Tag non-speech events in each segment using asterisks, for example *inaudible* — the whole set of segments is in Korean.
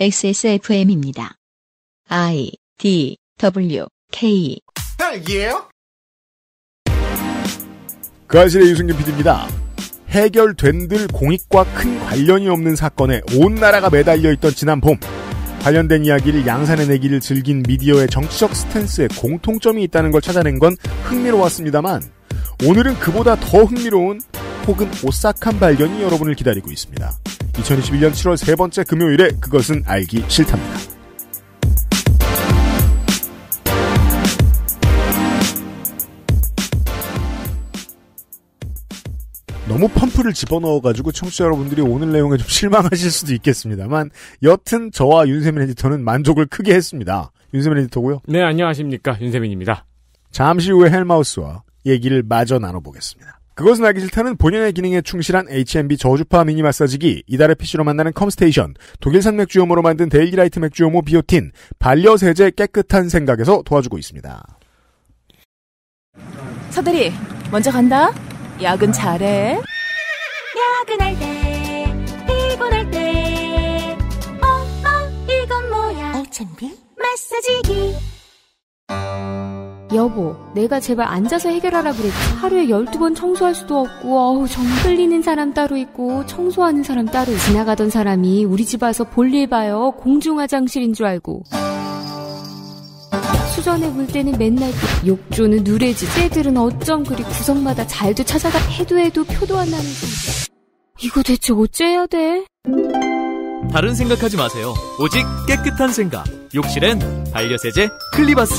XSFM입니다. I D W K. 딸기에요그 아실의 유승균 PD입니다. 해결된들 공익과 큰 관련이 없는 사건에 온 나라가 매달려 있던 지난 봄. 관련된 이야기를 양산의내기를 즐긴 미디어의 정치적 스탠스에 공통점이 있다는 걸 찾아낸 건 흥미로웠습니다만 오늘은 그보다 더 흥미로운 혹은 오싹한 발견이 여러분을 기다리고 있습니다. 2021년 7월 세 번째 금요일에 그것은 알기 싫답니다. 너무 펌프를 집어넣어가지고 청취자 여러분들이 오늘 내용에 좀 실망하실 수도 있겠습니다만 여튼 저와 윤세민 에디터는 만족을 크게 했습니다. 윤세민 에디터고요. 네 안녕하십니까 윤세민입니다. 잠시 후에 헬마우스와 얘기를 마저 나눠보겠습니다. 그것은 알기 싫다는 본연의 기능에 충실한 H&B m 저주파 미니 마사지기, 이달의 PC로 만나는 컴스테이션, 독일산 맥주요모로 만든 데일리라이트 맥주요모 비오틴, 반려세제 깨끗한 생각에서 도와주고 있습니다. 서대리, 먼저 간다. 야근 잘해. 야근할 때, 피곤할 때, 어머, 어, 이건 뭐야? H&B 마사지기. 여보, 내가 제발 앉아서 해결하라 그랬지. 하루에 12번 청소할 수도 없고, 어우, 정 흘리는 사람 따로 있고, 청소하는 사람 따로 지나가던 사람이 우리 집 와서 볼 일 봐요. 공중 화장실인 줄 알고. 수전에 볼 때는 맨날 욕조는 누레지. 쟤들은 어쩜 그리 구성마다 잘도 찾아가 해도 해도 표도 안 나는지. 이거 대체 어째야 돼? 다른 생각하지 마세요. 오직 깨끗한 생각. 욕실엔 반려세제 클리바스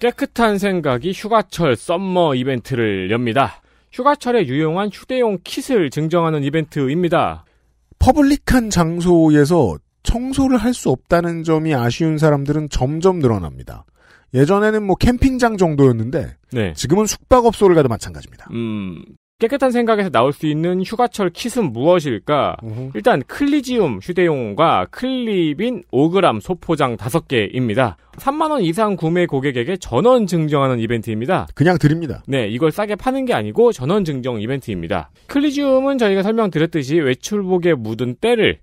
깨끗한 생각이 휴가철 썸머 이벤트를 엽니다. 휴가철에 유용한 휴대용 킷을 증정하는 이벤트입니다. 퍼블릭한 장소에서 청소를 할 수 없다는 점이 아쉬운 사람들은 점점 늘어납니다. 예전에는 뭐 캠핑장 정도였는데 네. 지금은 숙박업소를 가도 마찬가지입니다. 음, 깨끗한 생각에서 나올 수 있는 휴가철 킷은 무엇일까? 우흠. 일단 클리지움 휴대용과 클립인 5g 소포장 5개입니다. 3만원 이상 구매 고객에게 전원 증정하는 이벤트입니다. 그냥 드립니다. 네, 이걸 싸게 파는 게 아니고 전원 증정 이벤트입니다. 클리지움은 저희가 설명드렸듯이 외출복에 묻은 때를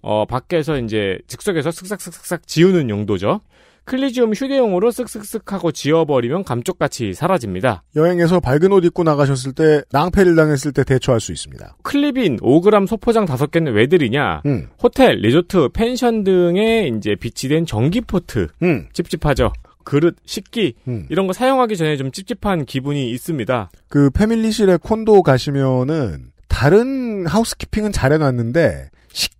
어, 밖에서 이제 즉석에서 슥싹슥싹 지우는 용도죠. 클리지움 휴대용으로 쓱쓱쓱 하고 지워버리면 감쪽같이 사라집니다. 여행에서 밝은 옷 입고 나가셨을 때 낭패를 당했을 때 대처할 수 있습니다. 클리빈 5g 소포장 5개는 왜들이냐 음. 호텔, 리조트, 펜션 등에 이제 비치된 전기 포트 음. 찝찝하죠. 그릇, 식기 음. 이런 거 사용하기 전에 좀 찝찝한 기분이 있습니다. 그 패밀리실에 콘도 가시면은 다른 하우스키핑은 잘해놨는데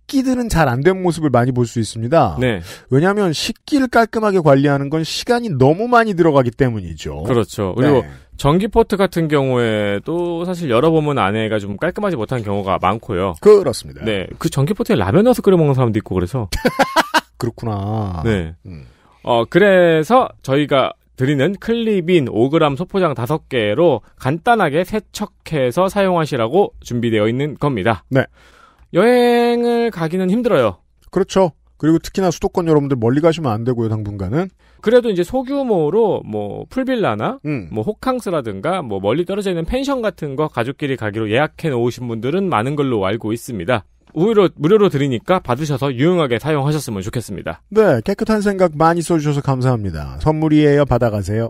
식기들은 잘 안 된 모습을 많이 볼 수 있습니다. 네. 왜냐하면 식기를 깔끔하게 관리하는 건 시간이 너무 많이 들어가기 때문이죠. 그렇죠. 그리고 네. 전기포트 같은 경우에도 사실 열어보면 안에가 좀 깔끔하지 못한 경우가 많고요. 그렇습니다. 네. 그 전기포트에 라면 넣어서 끓여 먹는 사람도 있고 그래서. *laughs* 그렇구나. 네. 음. 어, 그래서 저희가 드리는 클립인 5g 소포장 5개로 간단하게 세척해서 사용하시라고 준비되어 있는 겁니다. 네. 여행을 가기는 힘들어요. 그렇죠. 그리고 특히나 수도권 여러분들 멀리 가시면 안 되고요, 당분간은. 그래도 이제 소규모로 뭐 풀빌라나 음. 뭐 호캉스라든가 뭐 멀리 떨어져 있는 펜션 같은 거 가족끼리 가기로 예약해 놓으신 분들은 많은 걸로 알고 있습니다. 우유로 무료로 드리니까 받으셔서 유용하게 사용하셨으면 좋겠습니다. 네, 깨끗한 생각 많이 써주셔서 감사합니다. 선물이에요. 받아가세요.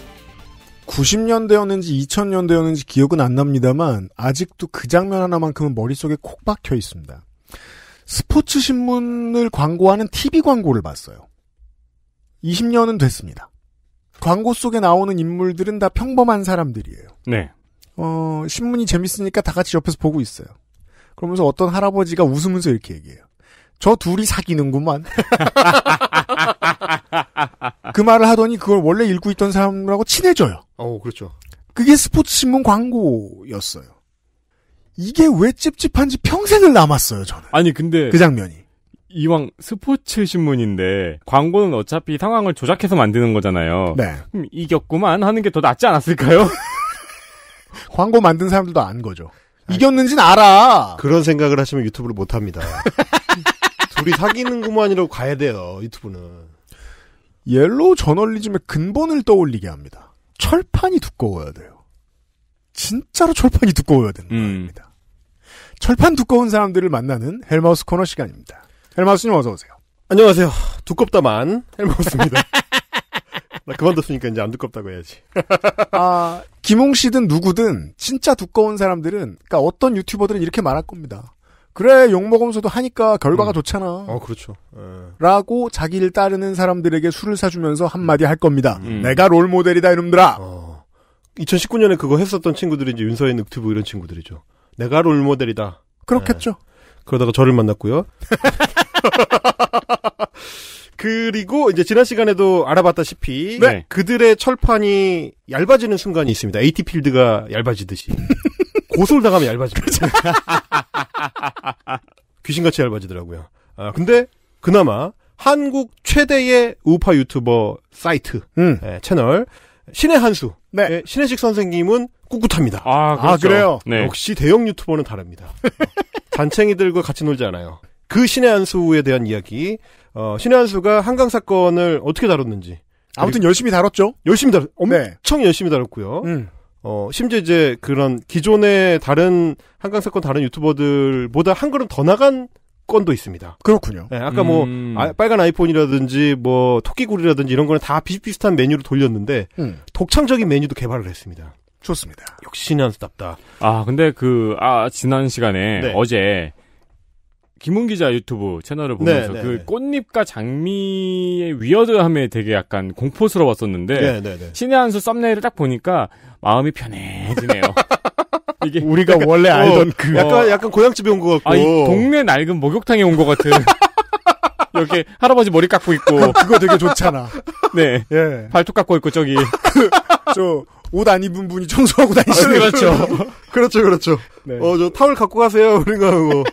90년대였는지 2000년대였는지 기억은 안 납니다만 아직도 그 장면 하나만큼은 머릿속에 콕 박혀 있습니다. 스포츠 신문을 광고하는 TV 광고를 봤어요. 20년은 됐습니다. 광고 속에 나오는 인물들은 다 평범한 사람들이에요. 네. 어, 신문이 재밌으니까 다 같이 옆에서 보고 있어요. 그러면서 어떤 할아버지가 웃으면서 이렇게 얘기해요. 저 둘이 사귀는구만. *laughs* 그 말을 하더니 그걸 원래 읽고 있던 사람하고 친해져요. 어, 그렇죠. 그게 스포츠 신문 광고였어요. 이게 왜 찝찝한지 평생을 남았어요, 저는. 아니, 근데 그 장면이. 이왕 스포츠 신문인데 광고는 어차피 상황을 조작해서 만드는 거잖아요. 네. 그럼 이겼구만 하는 게 더 낫지 않았을까요? *laughs* 광고 만든 사람들도 안 거죠. 이겼는지는 알아. 그런 생각을 하시면 유튜브를 못 합니다. *laughs* 둘이 사귀는구만이라고 가야 돼요. 유튜브는. 옐로우 저널리즘의 근본을 떠올리게 합니다. 철판이 두꺼워야 돼요. 진짜로 철판이 두꺼워야 되는 음. 겁니다. 철판 두꺼운 사람들을 만나는 헬마우스 코너 시간입니다. 헬마우스님 어서 오세요. 안녕하세요. 두껍다만 헬마우스입니다. *laughs* 나 그만뒀으니까 이제 안 두껍다고 해야지. *laughs* 아, 김홍 씨든 누구든 진짜 두꺼운 사람들은 그러니까 어떤 유튜버들은 이렇게 말할 겁니다. 그래 욕 먹으면서도 하니까 결과가 음. 좋잖아. 어 그렇죠. 에. 예. 라고 자기를 따르는 사람들에게 술을 사주면서 한마디 할 겁니다. 음. 음. 내가 롤 모델이다 이놈들아. 어. 2019년에 그거 했었던 친구들이 이제 윤서의 늑튜브 이런 친구들이죠. 내가 롤 모델이다. 그렇겠죠. 에. 예. 그러다가 저를 만났고요. *laughs* 그리고 이제 지난 시간에도 알아봤다시피 네. 그들의 철판이 얇아지는 순간이 있습니다. AT 필드가 얇아지듯이. *laughs* 고소를 당하면 얇아집니다. *laughs* 귀신같이 얇아지더라고요. 아, 근데 그나마 한국 최대의 우파 유튜버 사이트 음. 예, 채널 신의 한수 네. 예, 신혜식 선생님은 꿋꿋합니다. 아, 그렇죠. 아 그래요 네. 역시 대형 유튜버는 다릅니다. 어, 잔챙이들과 같이 놀지 않아요. 그 신의 한수에 대한 이야기 어, 신의 한수가 한강 사건을 어떻게 다뤘는지 아무튼 열심히 다뤘죠. 열심히 다뤘. 네. 엄청 네. 열심히 다뤘고요. 음. 어, 심지어 이제 그런 기존의 다른 한강 사건 다른 유튜버들보다 한 걸음 더 나간 건도 있습니다. 그렇군요. 네, 아까 뭐 음... 뭐 아, 빨간 아이폰이라든지 뭐토끼구리라든지 이런 거는 다 비슷비슷한 메뉴로 돌렸는데 음. 독창적인 메뉴도 개발을 했습니다. 좋습니다. 역시신한 스답다. 아 근데 그 아 지난 시간에 네. 어제 김훈 기자 유튜브 채널을 보면서 네, 네, 그 네, 꽃잎과 장미의 위어드함에 되게 약간 공포스러웠었는데 네, 네, 네. 신의 한 수 썸네일을 딱 보니까 마음이 편해지네요. *laughs* 이게 우리가 약간, 원래 어, 알던 그 어, 그 약간 약간 고향집에 온 것 같고 아, 동네 낡은 목욕탕에 온 것 같은 *laughs* 이렇게 할아버지 머리 깎고 있고 그거 되게 좋잖아. *laughs* 네, 예. 발톱 깎고 있고 저기 그, 저 옷 안 입은 분이 청소하고 다니시는 아, 그렇죠. 그렇죠, 그렇죠. 네. 어, 저 타월 갖고 가세요. 우리가 뭐.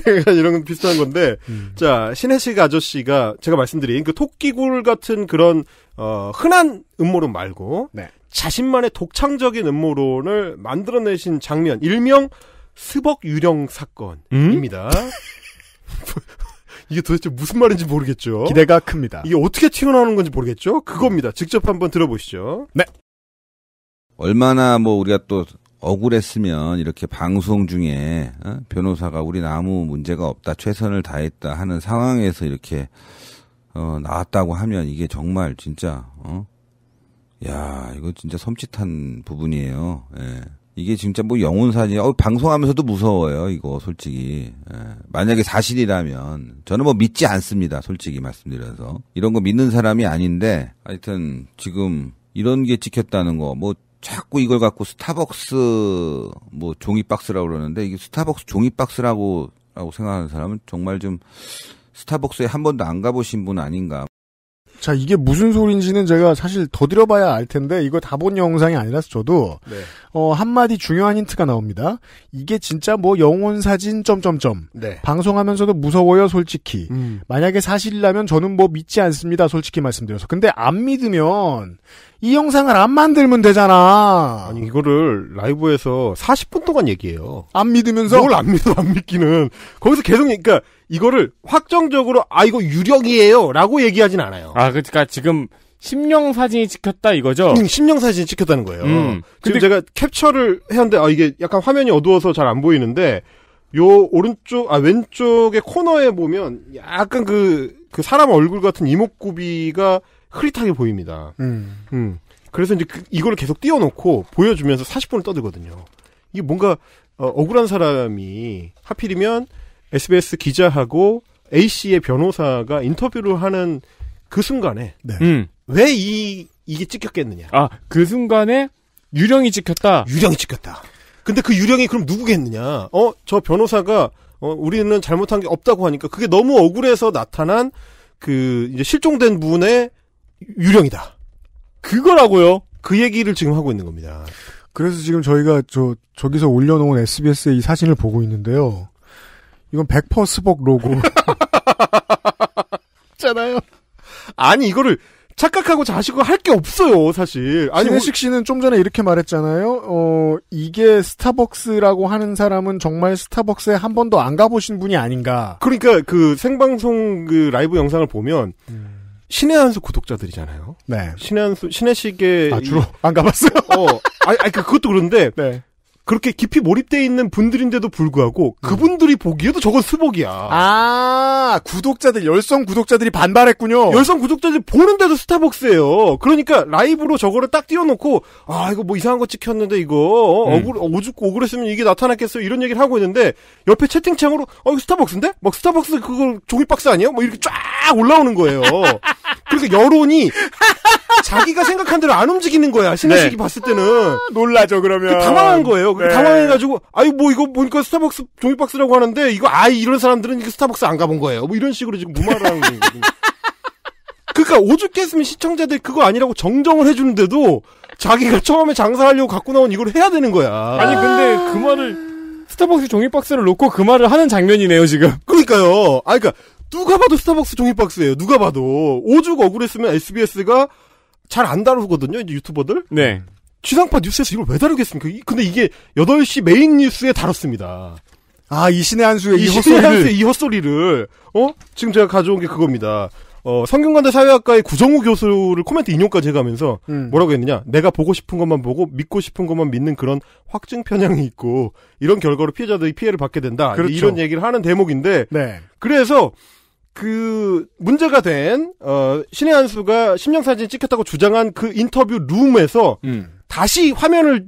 *laughs* 이런 건 비슷한 건데 음. 자 신해식 아저씨가 제가 말씀드린 그 토끼굴 같은 그런 어, 흔한 음모론 말고 네. 자신만의 독창적인 음모론을 만들어내신 장면 일명 스벅 유령 사건입니다. 음? *laughs* 이게 도대체 무슨 말인지 모르겠죠. 기대가 큽니다. 이게 어떻게 튀어나오는 건지 모르겠죠. 그겁니다. 직접 한번 들어보시죠. 네. 얼마나 뭐 우리가 또 억울했으면 이렇게 방송 중에 어? 변호사가 우리 아무 문제가 없다 최선을 다했다 하는 상황에서 이렇게 어, 나왔다고 하면 이게 정말 진짜 어? 야 이거 진짜 섬찟한 부분이에요. 예. 이게 진짜 뭐 영혼사진, 어, 방송하면서도 무서워요, 이거, 솔직히. 예. 만약에 사실이라면, 저는 뭐 믿지 않습니다, 솔직히 말씀드려서. 이런 거 믿는 사람이 아닌데, 하여튼, 지금, 이런 게 찍혔다는 거, 뭐, 자꾸 이걸 갖고 스타벅스 뭐 종이 박스라고 그러는데 이게 스타벅스 종이 박스라고 라고 생각하는 사람은 정말 좀 스타벅스에 한 번도 안 가보신 분 아닌가. 자, 이게 무슨 소리인지는 제가 사실 더 들어봐야 알 텐데, 이거 다 본 영상이 아니라서 저도, 네. 어, 한마디 중요한 힌트가 나옵니다. 이게 진짜 뭐 영혼 사진, 점점점. 네. 방송하면서도 무서워요, 솔직히. 음. 만약에 사실이라면 저는 뭐 믿지 않습니다, 솔직히 말씀드려서. 근데 안 믿으면, 이 영상을 안 만들면 되잖아. 아니 이거를 라이브에서 40분 동안 얘기해요. 안 믿으면서 뭘안 믿어 안 믿기는 거기서 계속 그러니까 이거를 확정적으로 아 이거 유력이에요라고 얘기하진 않아요. 아 그러니까 지금 심령 사진이 찍혔다 이거죠? 음, 심령 사진이 찍혔다는 거예요. 음. 지금 제가 캡처를 했는데아 이게 약간 화면이 어두워서 잘 안 보이는데 요 오른쪽 아 왼쪽의 코너에 보면 약간 그그 그 사람 얼굴 같은 이목구비가 흐릿하게 보입니다. 음. 음. 그래서 이제 그, 이걸 계속 띄워놓고 보여주면서 40분을 떠들거든요. 이게 뭔가 어, 억울한 사람이 하필이면 SBS 기자하고 A 씨의 변호사가 인터뷰를 하는 그 순간에 네. 음. 왜 이 이게 찍혔겠느냐? 아그 순간에 유령이 찍혔다. 유령이 찍혔다. 근데 그 유령이 그럼 누구겠느냐? 어저 변호사가 어, 우리는 잘못한 게 없다고 하니까 그게 너무 억울해서 나타난 그 이제 실종된 분의 유령이다. 그거라고요. 그 얘기를 지금 하고 있는 겁니다. 그래서 지금 저희가 저 저기서 올려놓은 SBS의 이 사진을 보고 있는데요. 이건 백퍼 스벅 로고. 잖아요. 아니 이거를 착각하고 자식을할게 없어요, 사실. 아니, 뭐 신혜식 씨는 좀 전에 이렇게 말했잖아요. 어, 이게 스타벅스라고 하는 사람은 정말 스타벅스에 한 번도 안 가보신 분이 아닌가. 그러니까 그 생방송 그 라이브 영상을 보면 음. 신의 한수 구독자들이잖아요. 네. 신의 한수, 신의 시계. 아, 주로 이... 안 가봤어요? 어. 아니, 아니, 그, 그것도 그런데. 네. 그렇게 깊이 몰입돼 있는 분들인데도 불구하고 음. 그분들이 보기에도 저건 수복이야아 구독자들 열성 구독자들이 반발했군요. 열성 구독자들이 보는데도 스타벅스예요. 그러니까 라이브로 저거를 딱 띄워놓고 아 이거 뭐 이상한 거 찍혔는데 이거 어, 음. 억울 오죽 억울했으면 이게 나타났겠어요 이런 얘기를 하고 있는데 옆에 채팅창으로 어 이거 스타벅스인데 막 스타벅스 그걸 종이 박스 아니에요? 뭐 이렇게 쫙 올라오는 거예요. *laughs* 그러니까 여론이 자기가 생각한 대로 안 움직이는 거야. 신혜식이 네. 봤을 때는 놀라죠 그러면 그 당황한 거예요. 네. 당황해가지고 아유 뭐 이거 보니까 스타벅스 종이박스라고 하는데 이거 아이 런 사람들은 이거 스타벅스 안 가본 거예요. 뭐 이런 식으로 지금 무마를 하는 거예요 그러니까 오죽했으면 시청자들 그거 아니라고 정정을 해주는데도 자기가 처음에 장사하려고 갖고 나온 이걸 해야 되는 거야. 아니 근데 그 말을 스타벅스 종이박스를 놓고 그 말을 하는 장면이네요 지금. 그러니까요. 아 그러니까 누가 봐도 스타벅스 종이박스예요. 누가 봐도 오죽 억울했으면 SBS가 잘 안 다루거든요. 이제 유튜버들. 네. 취상파 뉴스에서 이걸 왜 다루겠습니까? 근데 이게 8시 메인 뉴스에 다뤘습니다. 아, 이 신의 한수의 이, 헛소리를. 한수의 이 헛소리를. 어? 지금 제가 가져온 게 그겁니다. 어, 성균관대 사회학과의 구정우 교수를 코멘트 인용까지 해가면서 음. 뭐라고 했느냐. 내가 보고 싶은 것만 보고 믿고 싶은 것만 믿는 그런 확증 편향이 있고 이런 결과로 피해자들이 피해를 받게 된다. 그렇죠. 이런 얘기를 하는 대목인데 네. 그래서 그 문제가 된 어, 신의 한수가 심령 사진 찍혔다고 주장한 그 인터뷰 룸에서 음. 다시 화면을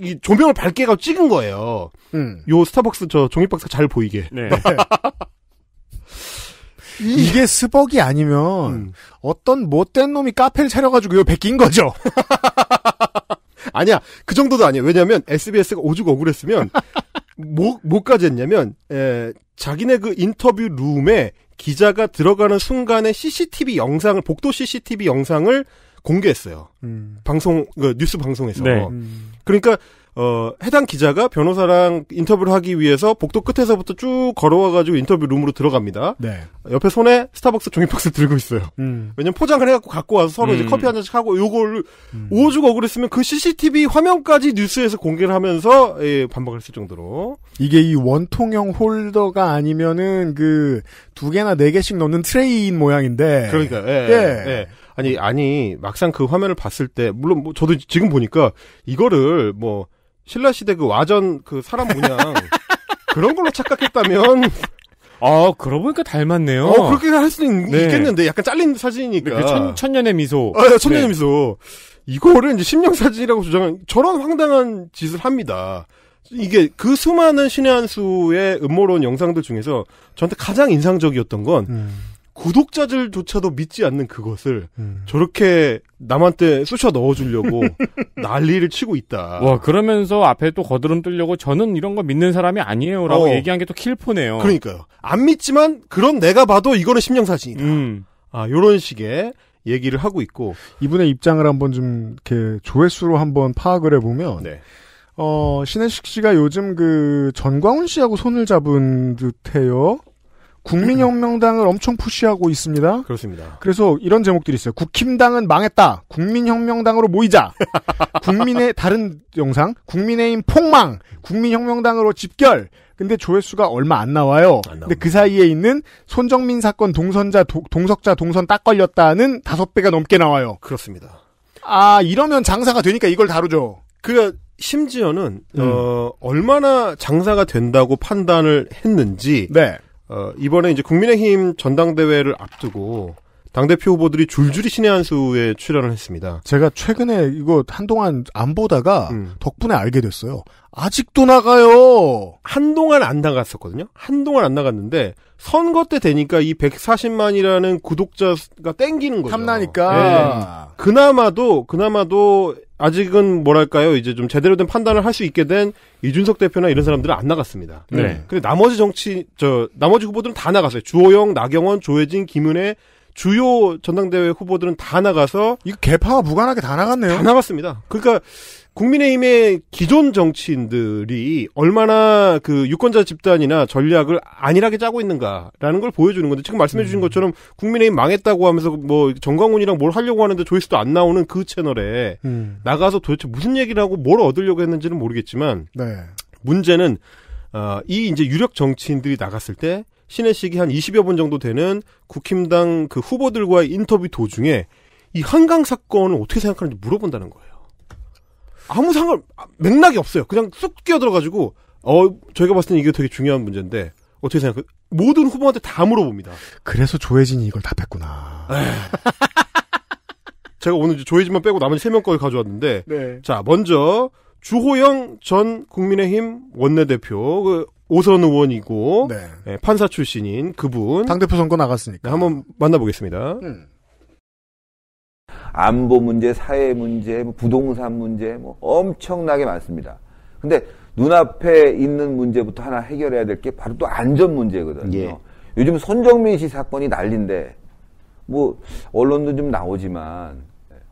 이 조명을 밝게 가 찍은 거예요. 음. 요 스타벅스 저 종이박스 잘 보이게. 네. *laughs* 이게 스벅이 아니면 음. 어떤 못된 놈이 카페를 차려가지고 요 베낀 거죠. *laughs* 아니야 그 정도도 아니야 왜냐하면 SBS가 오죽 억울했으면 *laughs* 뭐 뭐까지 했냐면 에, 자기네 그 인터뷰 룸에 기자가 들어가는 순간에 CCTV 영상을 복도 CCTV 영상을 공개했어요. 음. 방송 그 뉴스 방송에서. 네. 음. 그러니까 어 해당 기자가 변호사랑 인터뷰를 하기 위해서 복도 끝에서부터 쭉 걸어와 가지고 인터뷰 룸으로 들어갑니다. 네. 옆에 손에 스타벅스 종이박스 *laughs* 들고 있어요. 음. 왜냐면 포장을 해 갖고 갖고 와서 서로 이제 음. 커피 한 잔씩 하고 요걸 음. 오죽 억울했으면 그 CCTV 화면까지 뉴스에서 공개를 하면서 예, 반박을 했을 정도로 이게 이 원통형 홀더가 아니면은 그 두 개나 네 개씩 넣는 트레이인 모양인데 그러니까 예. 예. 예. 아니 아니 막상 그 화면을 봤을 때 물론 뭐 저도 지금 보니까 이거를 뭐 신라 시대 그 와전 그 사람 문양 *laughs* 그런 걸로 착각했다면 아, 그러고 보니까 닮았네요. 어, 그렇게 할 수는 네. 있겠는데, 약간 잘린 사진이니까. 네, 그 천, 천년의 미소. 아, 네, 천년의 네. 미소. 이거를 이제 심령 사진이라고 주장한, 저런 황당한 짓을 합니다. 이게 그 수많은 신의 한 수의 음모론 영상들 중에서 저한테 가장 인상적이었던 건, 음. 구독자들조차도 믿지 않는 그것을 음. 저렇게 남한테 쑤셔 넣어주려고 *laughs* 난리를 치고 있다. 와 그러면서 앞에 또 거드름 뜨려고 저는 이런 거 믿는 사람이 아니에요라고 어. 얘기한 게 또 킬포네요. 그러니까요. 안 믿지만 그럼 내가 봐도 이거는 심령사진이다. 음. 아 요런 식의 얘기를 하고 있고 이분의 입장을 한번 좀 이렇게 조회수로 한번 파악을 해보면. 네. 어, 신혜식 씨가 요즘 그 전광훈 씨하고 손을 잡은 듯해요. 국민혁명당을 엄청 푸시하고 있습니다. 그렇습니다. 그래서 이런 제목들이 있어요. 국힘당은 망했다. 국민혁명당으로 모이자. *laughs* 국민의 다른 영상. 국민의힘 폭망. 국민혁명당으로 집결. 근데 조회수가 얼마 안 나와요. 안 근데 그 사이에 있는 손정민 사건 동선자 도, 동석자 동선 딱 걸렸다는 다섯 배가 넘게 나와요. 그렇습니다. 아 이러면 장사가 되니까 이걸 다루죠. 그 심지어는 음. 어, 얼마나 장사가 된다고 판단을 했는지 네. 어, 이번에 이제 국민의힘 전당대회를 앞두고 당대표 후보들이 줄줄이 신의 한 수에 출연을 했습니다. 제가 최근에 이거 한동안 안 보다가 음. 덕분에 알게 됐어요. 아직도 나가요! 한동안 안 나갔었거든요? 한동안 안 나갔는데, 선거 때 되니까 이 140만이라는 구독자가 땡기는 거죠. 탐나니까. 네. 그나마도, 그나마도 아직은 뭐랄까요 이제 좀 제대로 된 판단을 할 수 있게 된 이준석 대표나 이런 사람들은 안 나갔습니다. 네. 네. 근데 나머지 정치 저 나머지 후보들은 다 나갔어요. 주호영, 나경원, 조혜진, 김은혜 주요 전당대회 후보들은 다 나가서 이거 개파와 무관하게 다 나갔네요. 다 나갔습니다. 그러니까 국민의힘의 기존 정치인들이 얼마나 그 유권자 집단이나 전략을 안일하게 짜고 있는가라는 걸 보여주는 건데 지금 말씀해 주신 음. 것처럼 국민의힘 망했다고 하면서 뭐 정광훈이랑 뭘 하려고 하는데 조회수도 안 나오는 그 채널에 음. 나가서 도대체 무슨 얘기를 하고 뭘 얻으려고 했는지는 모르겠지만 네. 문제는 어, 이 이제 유력 정치인들이 나갔을 때 신혜식이 한 20여 분 정도 되는 국힘당 그 후보들과의 인터뷰 도중에 이 한강 사건을 어떻게 생각하는지 물어본다는 거예요. 아무 상관 맥락이 없어요. 그냥 쑥끼어들어가지고어 저희가 봤을 때 이게 되게 중요한 문제인데 어떻게 생각해? 모든 후보한테 다 물어봅니다. 그래서 조혜진이 이걸 답했구나. 네. 제가 오늘 조혜진만 빼고 나머지 세 명거걸 가져왔는데 네. 자 먼저 주호영 전 국민의힘 원내대표 그 오선 의원이고 네. 예, 판사 출신인 그분 당 대표 선거 나갔으니까 네, 한번 만나보겠습니다. 음. 안보 문제, 사회 문제, 뭐 부동산 문제 뭐 엄청나게 많습니다. 근데 눈앞에 있는 문제부터 하나 해결해야 될 게 바로 또 안전 문제거든요. 예. 요즘 손정민 씨 사건이 난린데 뭐 언론도 좀 나오지만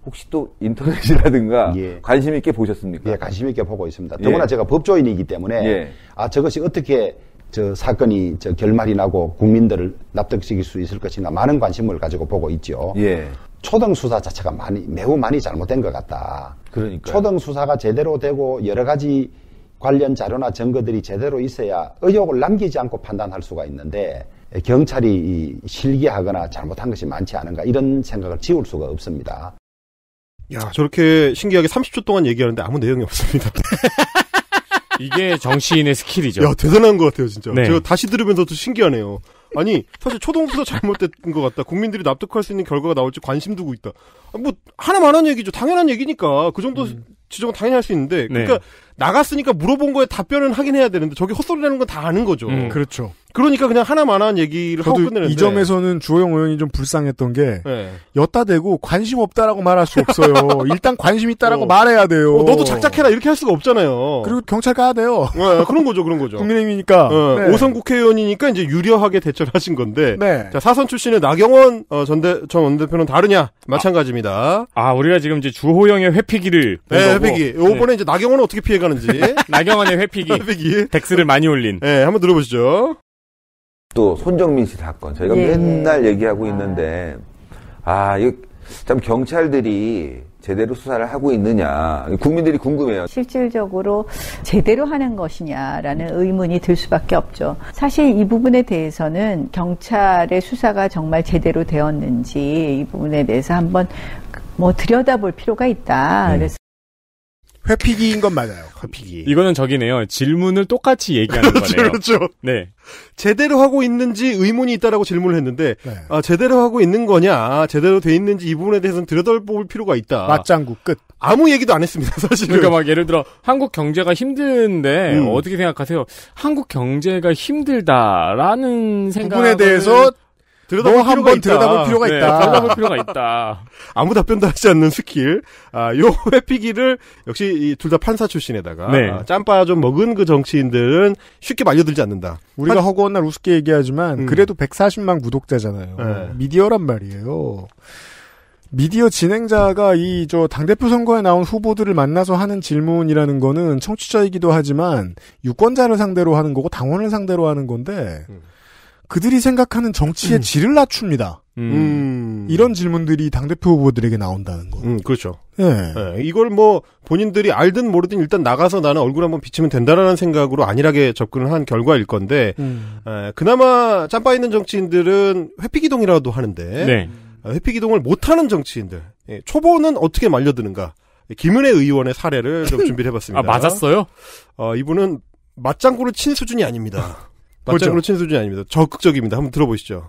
혹시 또 인터넷이라든가 *laughs* 예. 관심 있게 보셨습니까? 예, 관심 있게 보고 있습니다. 예. 더구나 예. 제가 법조인이기 때문에 예. 아 저것이 어떻게 저 사건이 저 결말이 나고 국민들을 납득시킬 수 있을 것인가 많은 관심을 가지고 보고 있죠. 예. 초등 수사 자체가 많이 매우 많이 잘못된 것 같다. 그러니까 초등 수사가 제대로 되고 여러 가지 관련 자료나 증거들이 제대로 있어야 의혹을 남기지 않고 판단할 수가 있는데 경찰이 실기하거나 잘못한 것이 많지 않은가 이런 생각을 지울 수가 없습니다. 야 저렇게 신기하게 30초 동안 얘기하는데 아무 내용이 없습니다. *laughs* 이게 정치인의 스킬이죠. 야 대단한 것 같아요 진짜. 네. 제가 다시 들으면서도 신기하네요. 아니 사실 초동수도 잘못된 것 같다. 국민들이 납득할 수 있는 결과가 나올지 관심 두고 있다. 아, 뭐 하나만 한 얘기죠. 당연한 얘기니까 그 정도 음. 지적은 당연히 할 수 있는데 네. 그러니까 나갔으니까 물어본 거에 답변은 하긴 해야 되는데 저게 헛소리 라는 건 다 아는 거죠. 음, 그렇죠. 그러니까 그냥 하나만한 얘기를 하고 끝내는데 이 점에서는 주호영 의원이 좀 불쌍했던 게 네. 엿다 대고 관심 없다라고 말할 수 없어요. *laughs* 일단 관심 있다라고 어. 말해야 돼요. 어, 너도 작작해라 이렇게 할 수가 없잖아요. 그리고 경찰 가야 돼요. 네, 그런 거죠, 그런 거죠. 국민의힘이니까 어, 네. 오선 국회의원이니까 이제 유려하게 대처를 하신 건데 네. 자, 사선 출신의 나경원 전대 전 원대표는 다르냐 마찬가지입니다. 아, 우리가 지금 이제 주호영의 회피기를 네, 회피기. 요번에 네. 이제 나경원은 어떻게 피해가는지 *laughs* 나경원의 회피기, *laughs* 회피기. 덱스를 많이 올린. 네, 한번 들어보시죠. 또 손정민 씨 사건 저희가 예. 예. 맨날 얘기하고 아. 있는데 아, 이참 경찰들이 제대로 수사를 하고 있느냐 국민들이 궁금해요. 실질적으로 제대로 하는 것이냐라는 의문이 들 수밖에 없죠. 사실 이 부분에 대해서는 경찰의 수사가 정말 제대로 되었는지 이 부분에 대해서 한번 뭐 들여다볼 필요가 있다. 네. 그래서 회피기인 건 맞아요. 회피기. 이거는 저기네요. 질문을 똑같이 얘기하는 *laughs* 그렇죠, 거네요. 그렇죠. 네. 제대로 하고 있는지 의문이 있다라고 질문을 했는데 네. 아, 제대로 하고 있는 거냐, 제대로 돼 있는지 이 부분에 대해서는 들여다볼 필요가 있다. 맞장구 끝. 아무 얘기도 안 했습니다, 사실. 그러니까 막 예를 들어 한국 경제가 힘든데 음. 어떻게 생각하세요? 한국 경제가 힘들다라는 생각 부분에 대해서 들여다볼 필 한번 들여다볼 필요가 네, 있다. 들여다볼 필요가 있다. *laughs* 아무 답변도 하지 않는 스킬. 아, 요 *laughs* 회피기를 역시 둘 다 판사 출신에다가 네. 아, 짬바 좀 먹은 그 정치인들은 쉽게 말려들지 않는다. 우리가 한... 허구한 날 우습게 얘기하지만 음. 그래도 140만 구독자잖아요. 네. 미디어란 말이에요. 미디어 진행자가 이 저 당대표 선거에 나온 후보들을 만나서 하는 질문이라는 거는 청취자이기도 하지만 유권자를 상대로 하는 거고 당원을 상대로 하는 건데 음. 그들이 생각하는 정치의 음. 질을 낮춥니다. 음. 음. 이런 질문들이 당대표 후보들에게 나온다는 거. 음, 그렇죠. 예. 예. 이걸 뭐 본인들이 알든 모르든 일단 나가서 나는 얼굴 한번 비치면 된다라는 생각으로 안일하게 접근을 한 결과일 건데, 음. 예. 그나마 짬바 있는 정치인들은 회피기동이라도 하는데, 네. 예, 회피기동을 못하는 정치인들, 예, 초보는 어떻게 말려드는가. 김은혜 의원의 사례를 좀 *laughs* 준비를 해봤습니다. 아, 맞았어요? 어, 이분은 맞장구를 친 수준이 아닙니다. *laughs* 맞장구로 그렇죠. 치 수준이 아닙니다. 적극적입니다. 한번 들어보시죠.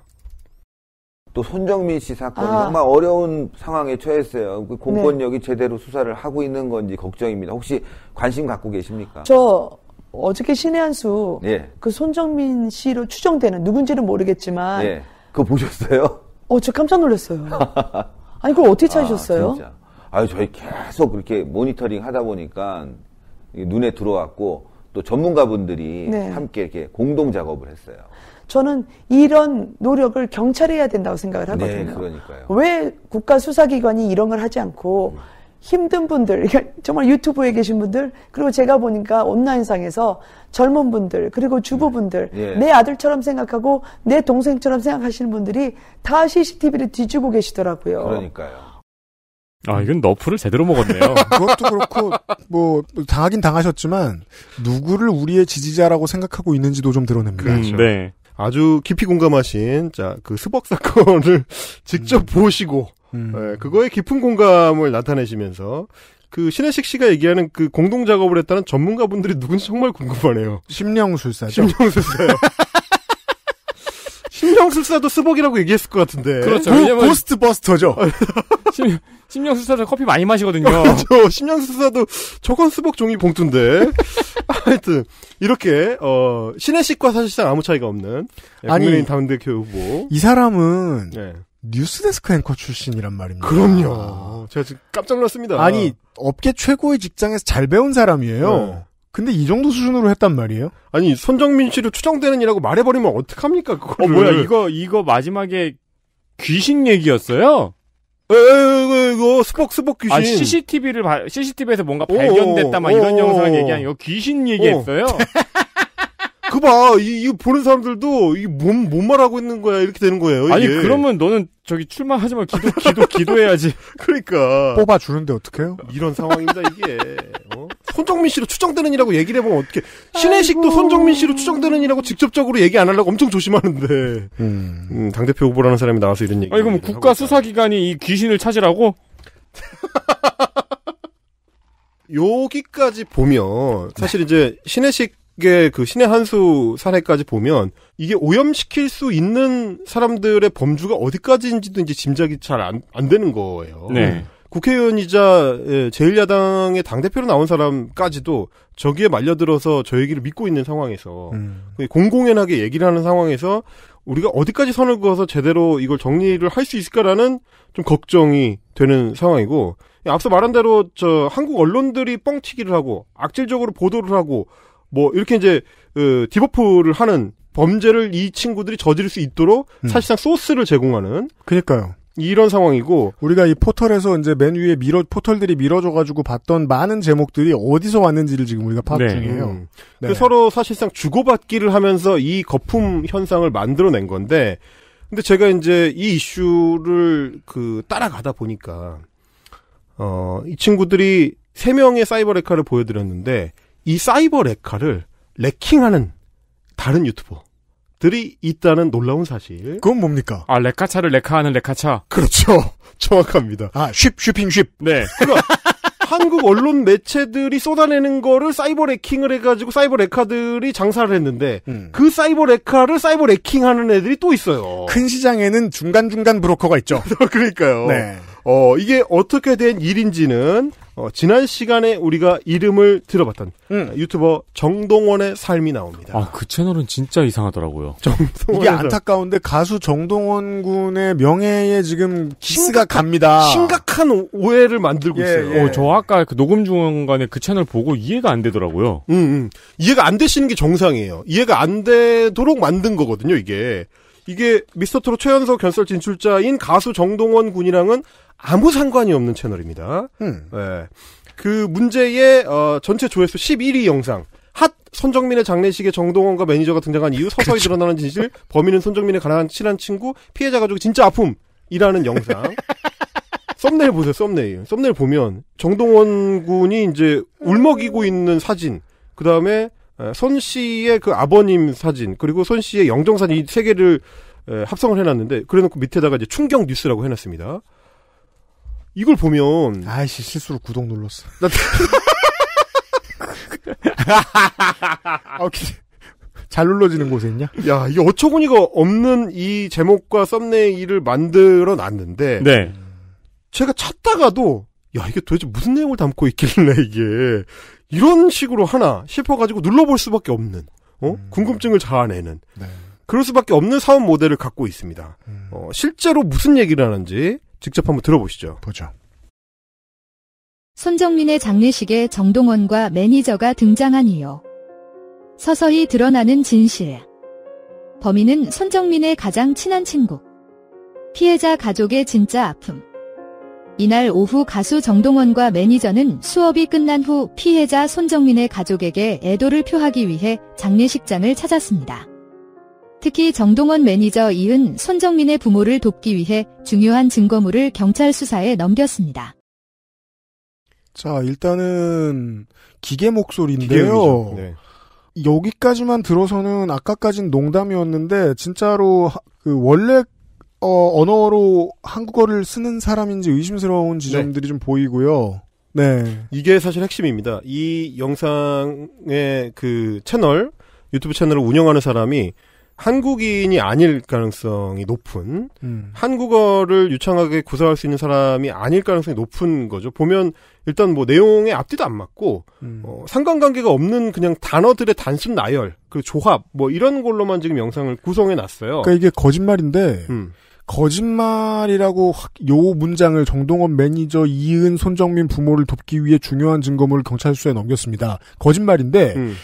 또 손정민 씨 사건 아. 정말 어려운 상황에 처했어요. 그 공권력이 네. 제대로 수사를 하고 있는 건지 걱정입니다. 혹시 관심 갖고 계십니까? 저 어저께 신의 한수 예. 그 손정민 씨로 추정되는 누군지는 모르겠지만 예. 그거 보셨어요? 어, 저 깜짝 놀랐어요. *laughs* 아니 그걸 어떻게 찾으셨어요? 아, 진짜. 아유 저희 계속 그렇게 모니터링 하다 보니까 눈에 들어왔고 또 전문가분들이 네. 함께 이렇게 공동 작업을 했어요. 저는 이런 노력을 경찰해야 된다고 생각을 네, 하거든요. 네, 그러니까요. 왜 국가 수사기관이 이런 걸 하지 않고 음. 힘든 분들, *laughs* 정말 유튜브에 계신 분들, 그리고 제가 보니까 온라인상에서 젊은 분들, 그리고 주부분들, 음. 예. 내 아들처럼 생각하고 내 동생처럼 생각하시는 분들이 다 CCTV를 뒤지고 계시더라고요. 그러니까요. 아, 이건 너프를 제대로 먹었네요. *laughs* 그것도 그렇고, 뭐, 당하긴 당하셨지만, 누구를 우리의 지지자라고 생각하고 있는지도 좀 드러냅니다. 음, 그렇죠. 네. 아주 깊이 공감하신, 자, 그수벅 사건을 *laughs* 직접 음. 보시고, 음. 네, 그거에 깊은 공감을 나타내시면서, 그 신혜식 씨가 얘기하는 그 공동 작업을 했다는 전문가분들이 누군지 정말 궁금하네요. 심령술사죠. 심령술사요. *laughs* 심령술사도 스벅이라고 얘기했을 것 같은데. 그렇죠. 고, 고스트 버스터죠. *laughs* 심, 심령술사도 커피 많이 마시거든요. *laughs* 그렇죠. 심령술사도 저건 스벅 종이 봉투인데. *laughs* 하여튼 이렇게 어 신혜식과 사실상 아무 차이가 없는 예, 국민의힘 담대표 후보. 이 사람은 네. 뉴스데스크 앵커 출신이란 말입니다. 그럼요. 제가 지금 깜짝 놀랐습니다. 아니 업계 최고의 직장에서 잘 배운 사람이에요. 네. 근데 이 정도 수준으로 했단 말이에요? 아니 손정민 씨로 추정되는 이라고 말해버리면 어떡합니까 그거어 뭐야 이거 이거 마지막에 귀신 얘기였어요? 에이, 이거 스벅스벅 귀신. 아, CCTV를 CCTV에서 뭔가 발견됐다 막 어, 어, 이런 어, 영상을 얘기한 이거 귀신 얘기했어요. 그 봐, 이, 이 보는 사람들도 이 뭔, 뭔 말하고 있는 거야 이렇게 되는 거예요. 이게. 아니 그러면 너는 저기 출마하지 말고 기도 기도 기도해야지. *laughs* 그러니까 뽑아 주는데 어떡해요? 이런 상황입니다 이게. 어? 손정민 씨로 추정되는이라고 얘기를 해보면 어떻게 신혜식도 손정민 씨로 추정되는이라고 직접적으로 얘기 안 하려고 엄청 조심하는데 음. 음, 당 대표 후보라는 사람이 나와서 이런 얘기. 아니 그럼 국가 수사기관이 이 귀신을 찾으라고? *laughs* 여기까지 보면 사실 이제 신혜식 이게 그 신의 한수 사례까지 보면 이게 오염시킬 수 있는 사람들의 범주가 어디까지인지도 이제 짐작이 잘안안 안 되는 거예요. 네. 국회의원이자 예, 제1야당의 당대표로 나온 사람까지도 저기에 말려들어서 저 얘기를 믿고 있는 상황에서 음. 공공연하게 얘기를 하는 상황에서 우리가 어디까지 선을 그어서 제대로 이걸 정리를 할 수 있을까라는 좀 걱정이 되는 상황이고 앞서 말한 대로 저 한국 언론들이 뻥튀기를 하고 악질적으로 보도를 하고 뭐 이렇게 이제 그 디버프를 하는 범죄를 이 친구들이 저지를 수 있도록 음. 사실상 소스를 제공하는 그니까요. 이런 상황이고 우리가 이 포털에서 이제 맨 위에 밀어 포털들이 밀어줘가지고 봤던 많은 제목들이 어디서 왔는지를 지금 우리가 파악 네. 중이에요. 음. 네. 서로 사실상 주고받기를 하면서 이 거품 현상을 만들어낸 건데, 근데 제가 이제 이 이슈를 그 따라가다 보니까 어이 친구들이 세 명의 사이버 레카를 보여드렸는데 이 사이버 레카를 레킹하는 다른 유튜버들이 있다는 놀라운 사실. 그건 뭡니까? 아, 레카차를 레카하는 레카차. 그렇죠. *laughs* 정확합니다. 아, 쉽, 슈핑, 쉽. 네. *laughs* 한국 언론 매체들이 쏟아내는 거를 사이버 레킹을 해가지고 사이버 레카들이 장사를 했는데 음. 그 사이버 레카를 사이버 레킹하는 애들이 또 있어요. 큰 시장에는 중간중간 브로커가 있죠. *laughs* 그러니까요. 네. 어, 이게 어떻게 된 일인지는 어, 지난 시간에 우리가 이름을 들어봤던 음. 유튜버 정동원의 삶이 나옵니다. 아, 그 채널은 진짜 이상하더라고요. *laughs* 정동원 이게 안타까운데 가수 정동원 군의 명예에 지금 기스가 심각, 갑니다. 심각한 오, 오해를 만들고 예, 있어요. 예. 어, 저 아까 그 녹음 중간에 그 채널 보고 이해가 안 되더라고요. 음, 음. 이해가 안 되시는 게 정상이에요. 이해가 안 되도록 만든 거거든요, 이게. 이게 미스터트롯 최연소 결설 진출자인 가수 정동원 군이랑은 아무 상관이 없는 채널입니다. 음. 네. 그 문제의 어, 전체 조회수 11위 영상. 핫 손정민의 장례식에 정동원과 매니저가 등장한 이후 서서히 그렇죠. 드러나는 진실, 범인은 손정민의 가난한 친한 친구, 피해자 가족 이 진짜 아픔이라는 영상. *laughs* 썸네일 보세요, 썸네일. 썸네일 보면 정동원 군이 이제 울먹이고 있는 사진, 그 다음에 손 씨의 그 아버님 사진, 그리고 손 씨의 영정 사진 이 세 개를 합성을 해놨는데, 그래놓고 밑에다가 이제 충격 뉴스라고 해놨습니다. 이걸 보면 아이씨 실수로 구독 눌렀어. 나 *laughs* 아, 잘 눌러지는 곳에 있냐? 야, 이게 어처구니가 없는 이 제목과 썸네일을 만들어 놨는데 네. 제가 찾다가도 야, 이게 도대체 무슨 내용을 담고 있길래 이게 이런 식으로 하나 싶어 가지고 눌러 볼 수밖에 없는 어? 음. 궁금증을 자아내는 네. 그럴 수밖에 없는 사업 모델을 갖고 있습니다. 음. 어, 실제로 무슨 얘기를 하는지 직접 한번 들어보시죠. 보죠. 손정민의 장례식에 정동원과 매니저가 등장한 이유. 서서히 드러나는 진실. 범인은 손정민의 가장 친한 친구. 피해자 가족의 진짜 아픔. 이날 오후 가수 정동원과 매니저는 수업이 끝난 후 피해자 손정민의 가족에게 애도를 표하기 위해 장례식장을 찾았습니다. 특히 정동원 매니저 이은 손정민의 부모를 돕기 위해 중요한 증거물을 경찰 수사에 넘겼습니다. 자, 일단은 기계 목소리인데요. 네. 여기까지만 들어서는 아까까진 농담이었는데 진짜로 그 원래 어, 언어로 한국어를 쓰는 사람인지 의심스러운 네. 지점들이 네. 좀 보이고요. 네. 이게 사실 핵심입니다. 이 영상의 그 채널, 유튜브 채널을 운영하는 사람이 한국인이 아닐 가능성이 높은 음. 한국어를 유창하게 구사할 수 있는 사람이 아닐 가능성이 높은 거죠. 보면 일단 뭐 내용의 앞뒤도 안 맞고 음. 어, 상관관계가 없는 그냥 단어들의 단순 나열 그 조합 뭐 이런 걸로만 지금 영상을 구성해 놨어요. 그러니까 이게 거짓말인데 음. 거짓말이라고 요 문장을 정동원 매니저 이은 손정민 부모를 돕기 위해 중요한 증거물을 경찰 수에 넘겼습니다. 거짓말인데 음.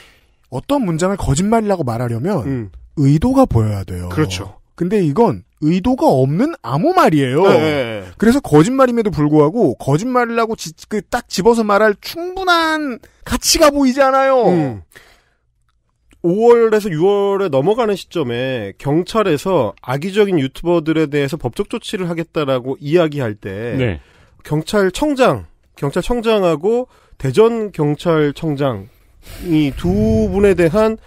어떤 문장을 거짓말이라고 말하려면 음. 의도가 보여야 돼요. 그렇죠. 근데 이건 의도가 없는 아무 말이에요. 네. 네, 네. 그래서 거짓말임에도 불구하고 거짓말이라고 지, 그딱 집어서 말할 충분한 가치가 보이지 않아요. 음. 5월에서 6월에 넘어가는 시점에 경찰에서 악의적인 유튜버들에 대해서 법적 조치를 하겠다라고 이야기할 때 네. 경찰청장, 경찰청장하고 대전 경찰청장 이 두 분에 대한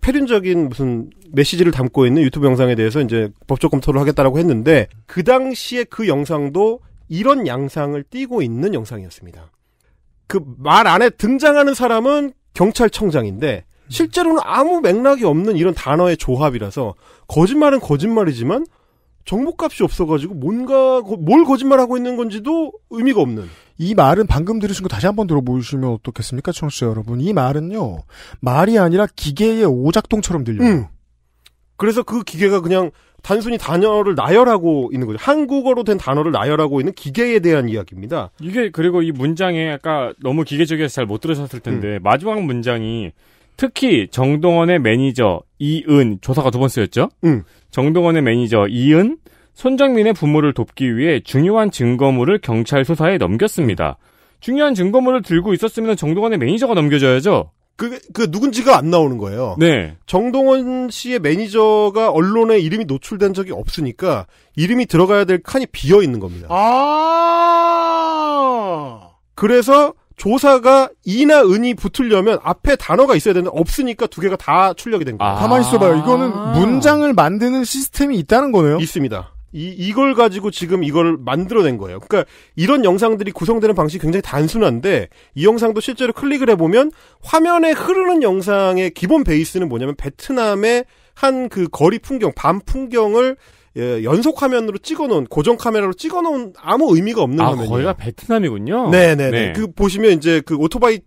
폐륜적인 무슨 메시지를 담고 있는 유튜브 영상에 대해서 이제 법적 검토를 하겠다라고 했는데 그 당시에 그 영상도 이런 양상을 띠고 있는 영상이었습니다. 그 말 안에 등장하는 사람은 경찰청장인데 실제로는 아무 맥락이 없는 이런 단어의 조합이라서 거짓말은 거짓말이지만 정보값이 없어가지고 뭔가 뭘 거짓말하고 있는 건지도 의미가 없는 이 말은 방금 들으신 거 다시 한 번 들어보시면 어떻겠습니까 청취자 여러분 이 말은요 말이 아니라 기계의 오작동처럼 들려요 음. 그래서 그 기계가 그냥 단순히 단어를 나열하고 있는 거죠. 한국어로 된 단어를 나열하고 있는 기계에 대한 이야기입니다. 이게 그리고 이 문장에 아까 너무 기계적이어서 잘 못 들으셨을 텐데 음. 마지막 문장이 특히 정동원의 매니저 이은 조사가 두 번 쓰였죠. 음. 정동원의 매니저 이은 손정민의 부모를 돕기 위해 중요한 증거물을 경찰 수사에 넘겼습니다. 중요한 증거물을 들고 있었으면 정동원의 매니저가 넘겨줘야죠. 그, 그 누군지가 안 나오는 거예요. 네. 정동원 씨의 매니저가 언론에 이름이 노출된 적이 없으니까 이름이 들어가야 될 칸이 비어 있는 겁니다. 아! 그래서 조사가 이나 은이 붙으려면 앞에 단어가 있어야 되는데 없으니까 두 개가 다 출력이 된 거예요. 아~ 가만히 있어봐요. 이거는 아. 문장을 만드는 시스템이 있다는 거네요? 있습니다. 이, 이걸 가지고 지금 이걸 만들어낸 거예요. 그러니까 이런 영상들이 구성되는 방식이 굉장히 단순한데 이 영상도 실제로 클릭을 해보면 화면에 흐르는 영상의 기본 베이스는 뭐냐면 베트남의 한 그 거리 풍경, 밤 풍경을 예, 연속 화면으로 찍어놓은 고정 카메라로 찍어놓은 아무 의미가 없는 아, 화면이에요. 거기가 베트남이군요. 네네네. 네. 그 보시면 이제 그 오토바이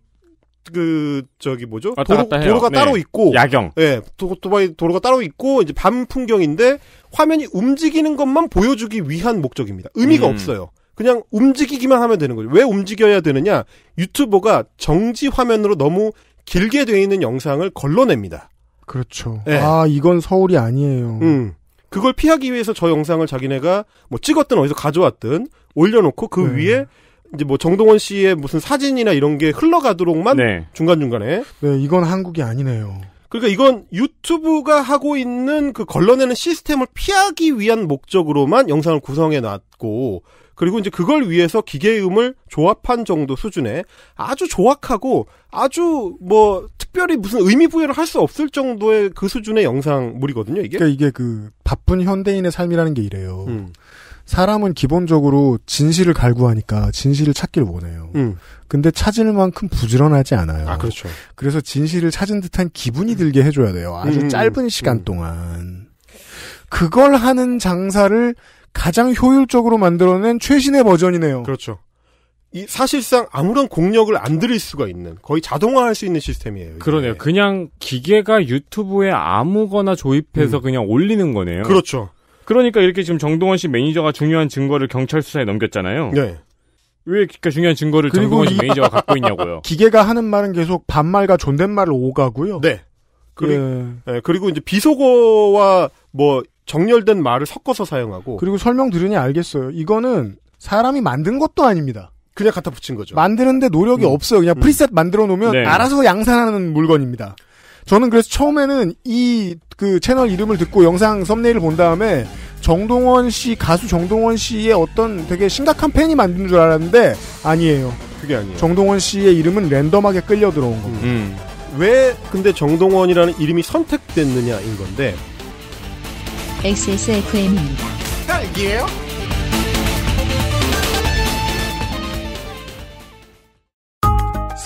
그 저기 뭐죠? 도로, 가 네. 따로 있고 야경. 예, 도, 오토바이 도로가 따로 있고 이제 밤 풍경인데 화면이 움직이는 것만 보여주기 위한 목적입니다. 의미가 음. 없어요. 그냥 움직이기만 하면 되는 거죠. 왜 움직여야 되느냐? 유튜버가 정지 화면으로 너무 길게 되어 있는 영상을 걸러냅니다. 그렇죠. 네. 아, 이건 서울이 아니에요. 음. 그걸 피하기 위해서 저 영상을 자기네가 뭐 찍었든 어디서 가져왔든 올려놓고 그 네. 위에 이제 뭐 정동원 씨의 무슨 사진이나 이런 게 흘러가도록만 네. 중간중간에. 네, 이건 한국이 아니네요. 그러니까 이건 유튜브가 하고 있는 그 걸러내는 시스템을 피하기 위한 목적으로만 영상을 구성해 놨고 그리고 이제 그걸 위해서 기계음을 조합한 정도 수준의 아주 조악하고 아주 뭐 특별히 무슨 의미 부여를 할 수 없을 정도의 그 수준의 영상물이거든요. 이게 그러니까 이게 그 바쁜 현대인의 삶이라는 게 이래요. 음. 사람은 기본적으로 진실을 갈구하니까 진실을 찾길 원해요. 음. 근데 찾을 만큼 부지런하지 않아요. 아, 그렇죠. 그래서 진실을 찾은 듯한 기분이 들게 해줘야 돼요. 아주 음, 음, 음. 짧은 시간 음. 동안. 그걸 하는 장사를 가장 효율적으로 만들어낸 최신의 버전이네요. 그렇죠. 이 사실상 아무런 공력을 안 들일 수가 있는 거의 자동화할 수 있는 시스템이에요. 그러네요. 그냥 기계가 유튜브에 아무거나 조입해서 음. 그냥 올리는 거네요. 그렇죠. 그러니까 이렇게 지금 정동원 씨 매니저가 중요한 증거를 경찰 수사에 넘겼잖아요. 네. 왜그니까 중요한 증거를 정동원 씨 매니저가 갖고 있냐고요. *laughs* 기계가 하는 말은 계속 반말과 존댓말을 오가고요. 네. 그리, 예. 네. 그리고 이제 비속어와 뭐 정렬된 말을 섞어서 사용하고 그리고 설명 들으니 알겠어요. 이거는 사람이 만든 것도 아닙니다. 그냥 갖다 붙인 거죠. 만드는데 노력이 음. 없어요. 그냥 음. 프리셋 만들어 놓으면 네. 알아서 양산하는 물건입니다. 저는 그래서 처음에는 이 그 채널 이름을 듣고 영상 썸네일을 본 다음에 정동원 씨 가수 정동원 씨의 어떤 되게 심각한 팬이 만든 줄 알았는데 아니에요. 그게 아니에요. 정동원 씨의 이름은 랜덤하게 끌려 들어온 겁니다. 음. 왜 근데 정동원이라는 이름이 선택됐느냐인 건데 XSFM입니다. 딸기예요? 아,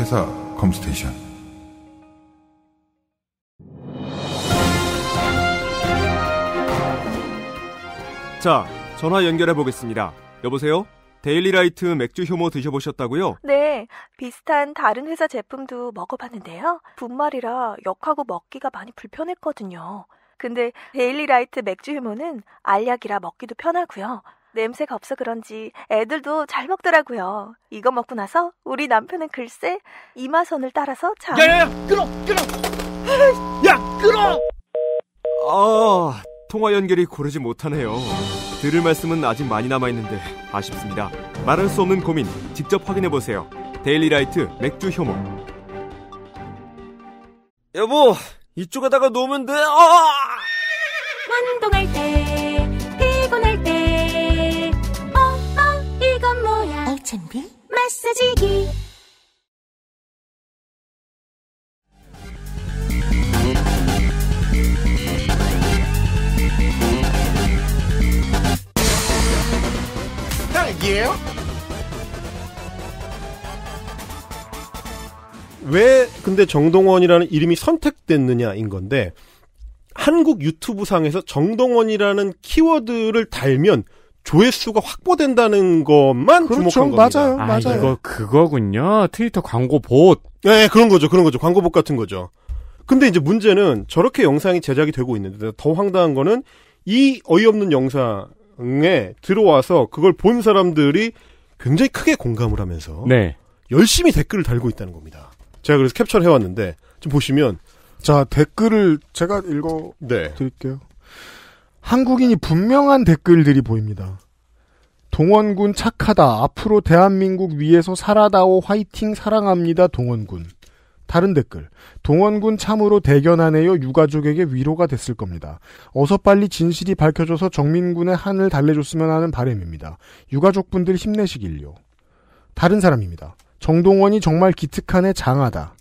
회사 컴스테이션 자 전화 연결해 보겠습니다 여보세요 데일리라이트 맥주 효모 드셔보셨다고요? 네, 비슷한 다른 회사 제품도 먹어봤는데요. 분말이라 역하고 먹기가 많이 불편했거든요. 근데 데일리라이트 맥주 효모는 알약이라 먹기도 편하고요. 냄새가 없어 그런지 애들도 잘 먹더라고요. 이거 먹고 나서 우리 남편은 글쎄 이마선을 따라서 자. 야야야 끊어 끊어. 야 끊어. 아 통화 연결이 고르지 못하네요. 들을 말씀은 아직 많이 남아 있는데 아쉽습니다. 말할 수 없는 고민 직접 확인해 보세요. 데일리라이트 맥주 효모. 여보 이쪽에다가 놓으면 돼. 아! 운동할 때. 준비 마사지기 왜 근데 정동원이라는 이름이 선택됐느냐인 건데 한국 유튜브 상에서 정동원이라는 키워드를 달면 조회수가 확보된다는 것만 그렇죠. 주목한 겁니다. 맞아요. 아, 맞아요. 이거 그거군요. 트위터 광고 봇. 네, 그런 거죠. 그런 거죠. 광고 봇 같은 거죠. 근데 이제 문제는 저렇게 영상이 제작이 되고 있는데 더 황당한 거는 이 어이없는 영상에 들어와서 그걸 본 사람들이 굉장히 크게 공감을 하면서 네. 열심히 댓글을 달고 있다는 겁니다. 제가 그래서 캡처를 해왔는데 지금 보시면 자 댓글을 제가 읽어 네. 드릴게요. 한국인이 분명한 댓글들이 보입니다. 동원군 착하다. 앞으로 대한민국 위에서 살아다오 화이팅 사랑합니다. 동원군. 다른 댓글. 동원군 참으로 대견하네요. 유가족에게 위로가 됐을 겁니다. 어서 빨리 진실이 밝혀져서 정민군의 한을 달래줬으면 하는 바램입니다. 유가족분들 힘내시길요. 다른 사람입니다. 정동원이 정말 기특한네 장하다.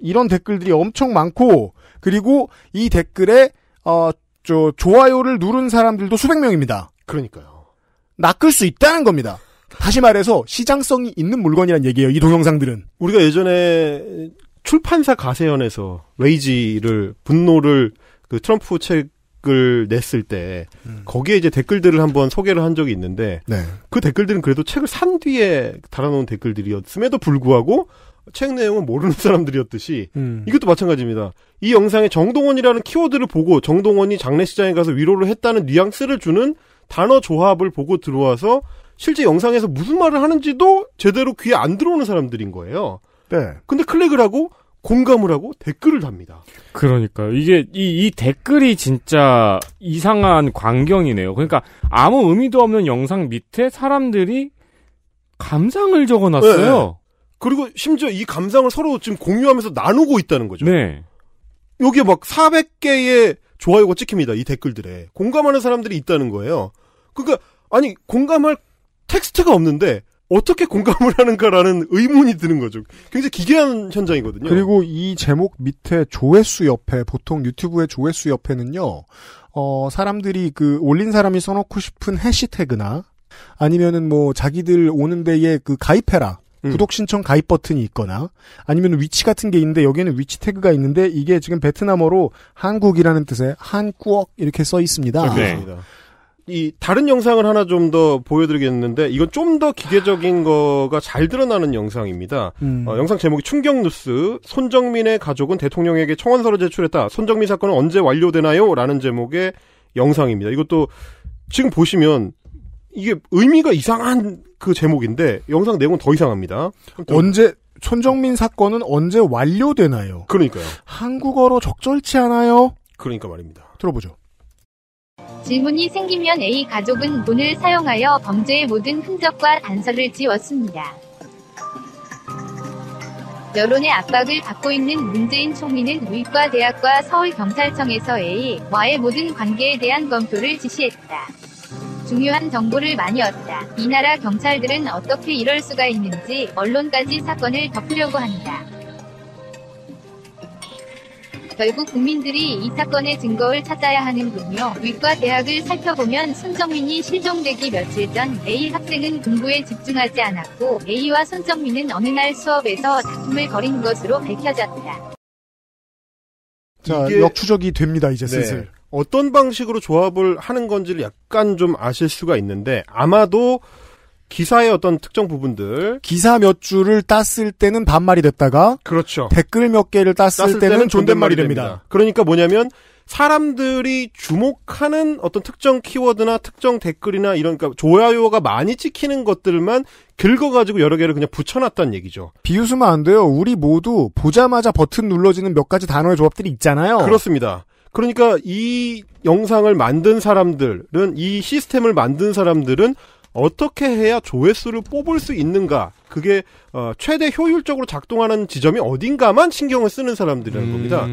이런 댓글들이 엄청 많고 그리고 이 댓글에 어, 저 좋아요를 누른 사람들도 수백 명입니다. 그러니까요. 낚을 수 있다는 겁니다. 다시 말해서 시장성이 있는 물건이란 얘기예요. 이 동영상들은 우리가 예전에 출판사 가세연에서 레이지를 분노를 그 트럼프 책을 냈을 때 음. 거기에 이제 댓글들을 한번 소개를 한 적이 있는데 네. 그 댓글들은 그래도 책을 산 뒤에 달아놓은 댓글들이었음에도 불구하고 책내용은 모르는 사람들이었듯이 음. 이것도 마찬가지입니다. 이 영상에 정동원이라는 키워드를 보고 정동원이 장례식장에 가서 위로를 했다는 뉘앙스를 주는 단어 조합을 보고 들어와서 실제 영상에서 무슨 말을 하는지도 제대로 귀에 안 들어오는 사람들인 거예요. 네. 근데 클릭을 하고 공감을 하고 댓글을 답니다. 그러니까 이게 이, 이, 댓글이 진짜 이상한 광경이네요. 그러니까 아무 의미도 없는 영상 밑에 사람들이 감상을 적어놨어요. 네. 그리고 심지어 이 감상을 서로 지금 공유하면서 나누고 있다는 거죠. 네. 여기에 막 400개의 좋아요가 찍힙니다. 이 댓글들에. 공감하는 사람들이 있다는 거예요. 그러니까 아니 공감할 텍스트가 없는데 어떻게 공감을 *laughs* 하는가라는 의문이 드는 거죠. 굉장히 기괴한 현장이거든요. 그리고 이 제목 밑에 조회수 옆에 보통 유튜브의 조회수 옆에는요. 어, 사람들이 그 올린 사람이 써놓고 싶은 해시태그나 아니면은 뭐 자기들 오는 데에 그 가입해라. 음. 구독 신청 가입 버튼이 있거나 아니면 위치 같은 게 있는데 여기에는 위치 태그가 있는데 이게 지금 베트남어로 한국이라는 뜻의 한꾸 이렇게 써 있습니다. 네. 이 다른 영상을 하나 좀 더 보여드리겠는데 이건 좀 더 기계적인 거가 잘 드러나는 영상입니다. 음. 어, 영상 제목이 충격 뉴스 손정민의 가족은 대통령에게 청원서를 제출했다. 손정민 사건은 언제 완료되나요?라는 제목의 영상입니다. 이것도 지금 보시면 이게 의미가 이상한 그 제목인데 영상 내용은 더 이상합니다. 언제 손정민 사건은 언제 완료되나요? 그러니까요. 한국어로 적절치 않아요. 그러니까 말입니다. 들어보죠. 질문이 생기면 A 가족은 돈을 사용하여 범죄의 모든 흔적과 단서를 지웠습니다. 여론의 압박을 받고 있는 문재인 총리는 의과대학과 서울경찰청에서 A와의 모든 관계에 대한 검토를 지시했다. 중요한 정보를 많이 얻다. 이 나라 경찰들은 어떻게 이럴 수가 있는지 언론까지 사건을 덮으려고 한다. 결국 국민들이 이 사건의 증거를 찾아야 하는군요. 위과 대학을 살펴보면 손정민이 실종되기 며칠 전 A 학생은 공부에 집중하지 않았고 A와 손정민은 어느 날 수업에서 다툼을 벌인 것으로 밝혀졌다. 자, 이게... 역추적이 됩니다, 이제 슬슬. 네. 어떤 방식으로 조합을 하는 건지를 약간 좀 아실 수가 있는데 아마도 기사의 어떤 특정 부분들 기사 몇 줄을 땄을 때는 반말이 됐다가 그렇죠 댓글 몇 개를 땄을, 땄을 때는, 때는 존댓말이, 됩니다. 됩니다. 그러니까 뭐냐면 사람들이 주목하는 어떤 특정 키워드나 특정 댓글이나 이런 그러니까 좋아요가 많이 찍히는 것들만 긁어가지고 여러 개를 그냥 붙여놨다는 얘기죠. 비웃으면 안 돼요. 우리 모두 보자마자 버튼 눌러지는 몇 가지 단어의 조합들이 있잖아요. 그렇습니다. 그러니까 이 영상을 만든 사람들은 이 시스템을 만든 사람들은 어떻게 해야 조회수를 뽑을 수 있는가 그게 어, 최대 효율적으로 작동하는 지점이 어딘가만 신경을 쓰는 사람들이라는 음... 겁니다.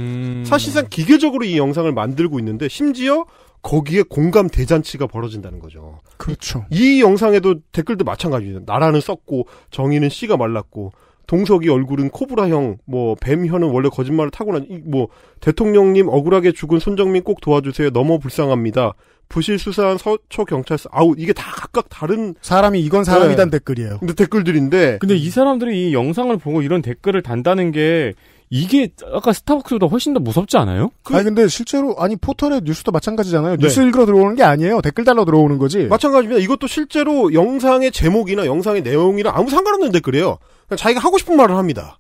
사실상 기계적으로 이 영상을 만들고 있는데 심지어 거기에 공감 대잔치가 벌어진다는 거죠. 그렇죠. 이, 이 영상에도 댓글도 마찬가지입니다. 나라는 썼고 정의는 씨가 말랐고 동석이 얼굴은 코브라형, 뭐 뱀현은 원래 거짓말을 타고난 뭐 대통령님 억울하게 죽은 손정민 꼭 도와주세요. 너무 불쌍합니다. 부실 수사한 서초 경찰서 아우 이게 다 각각 다른 사람이 이건 사람이란 네. 댓글이에요. 근데 댓글들인데 근데 이 사람들이 이 영상을 보고 이런 댓글을 단다는 게 이게 아까 스타벅스보다 훨씬 더 무섭지 않아요? 그... 아니 근데 실제로 아니 포털의 뉴스도 마찬가지잖아요. 네. 뉴스 읽으러 들어오는 게 아니에요. 댓글 달러 들어오는 거지. 마찬가지입니다. 이것도 실제로 영상의 제목이나 영상의 내용이랑 아무 상관없는 댓글이에요. 자기가 하고 싶은 말을 합니다.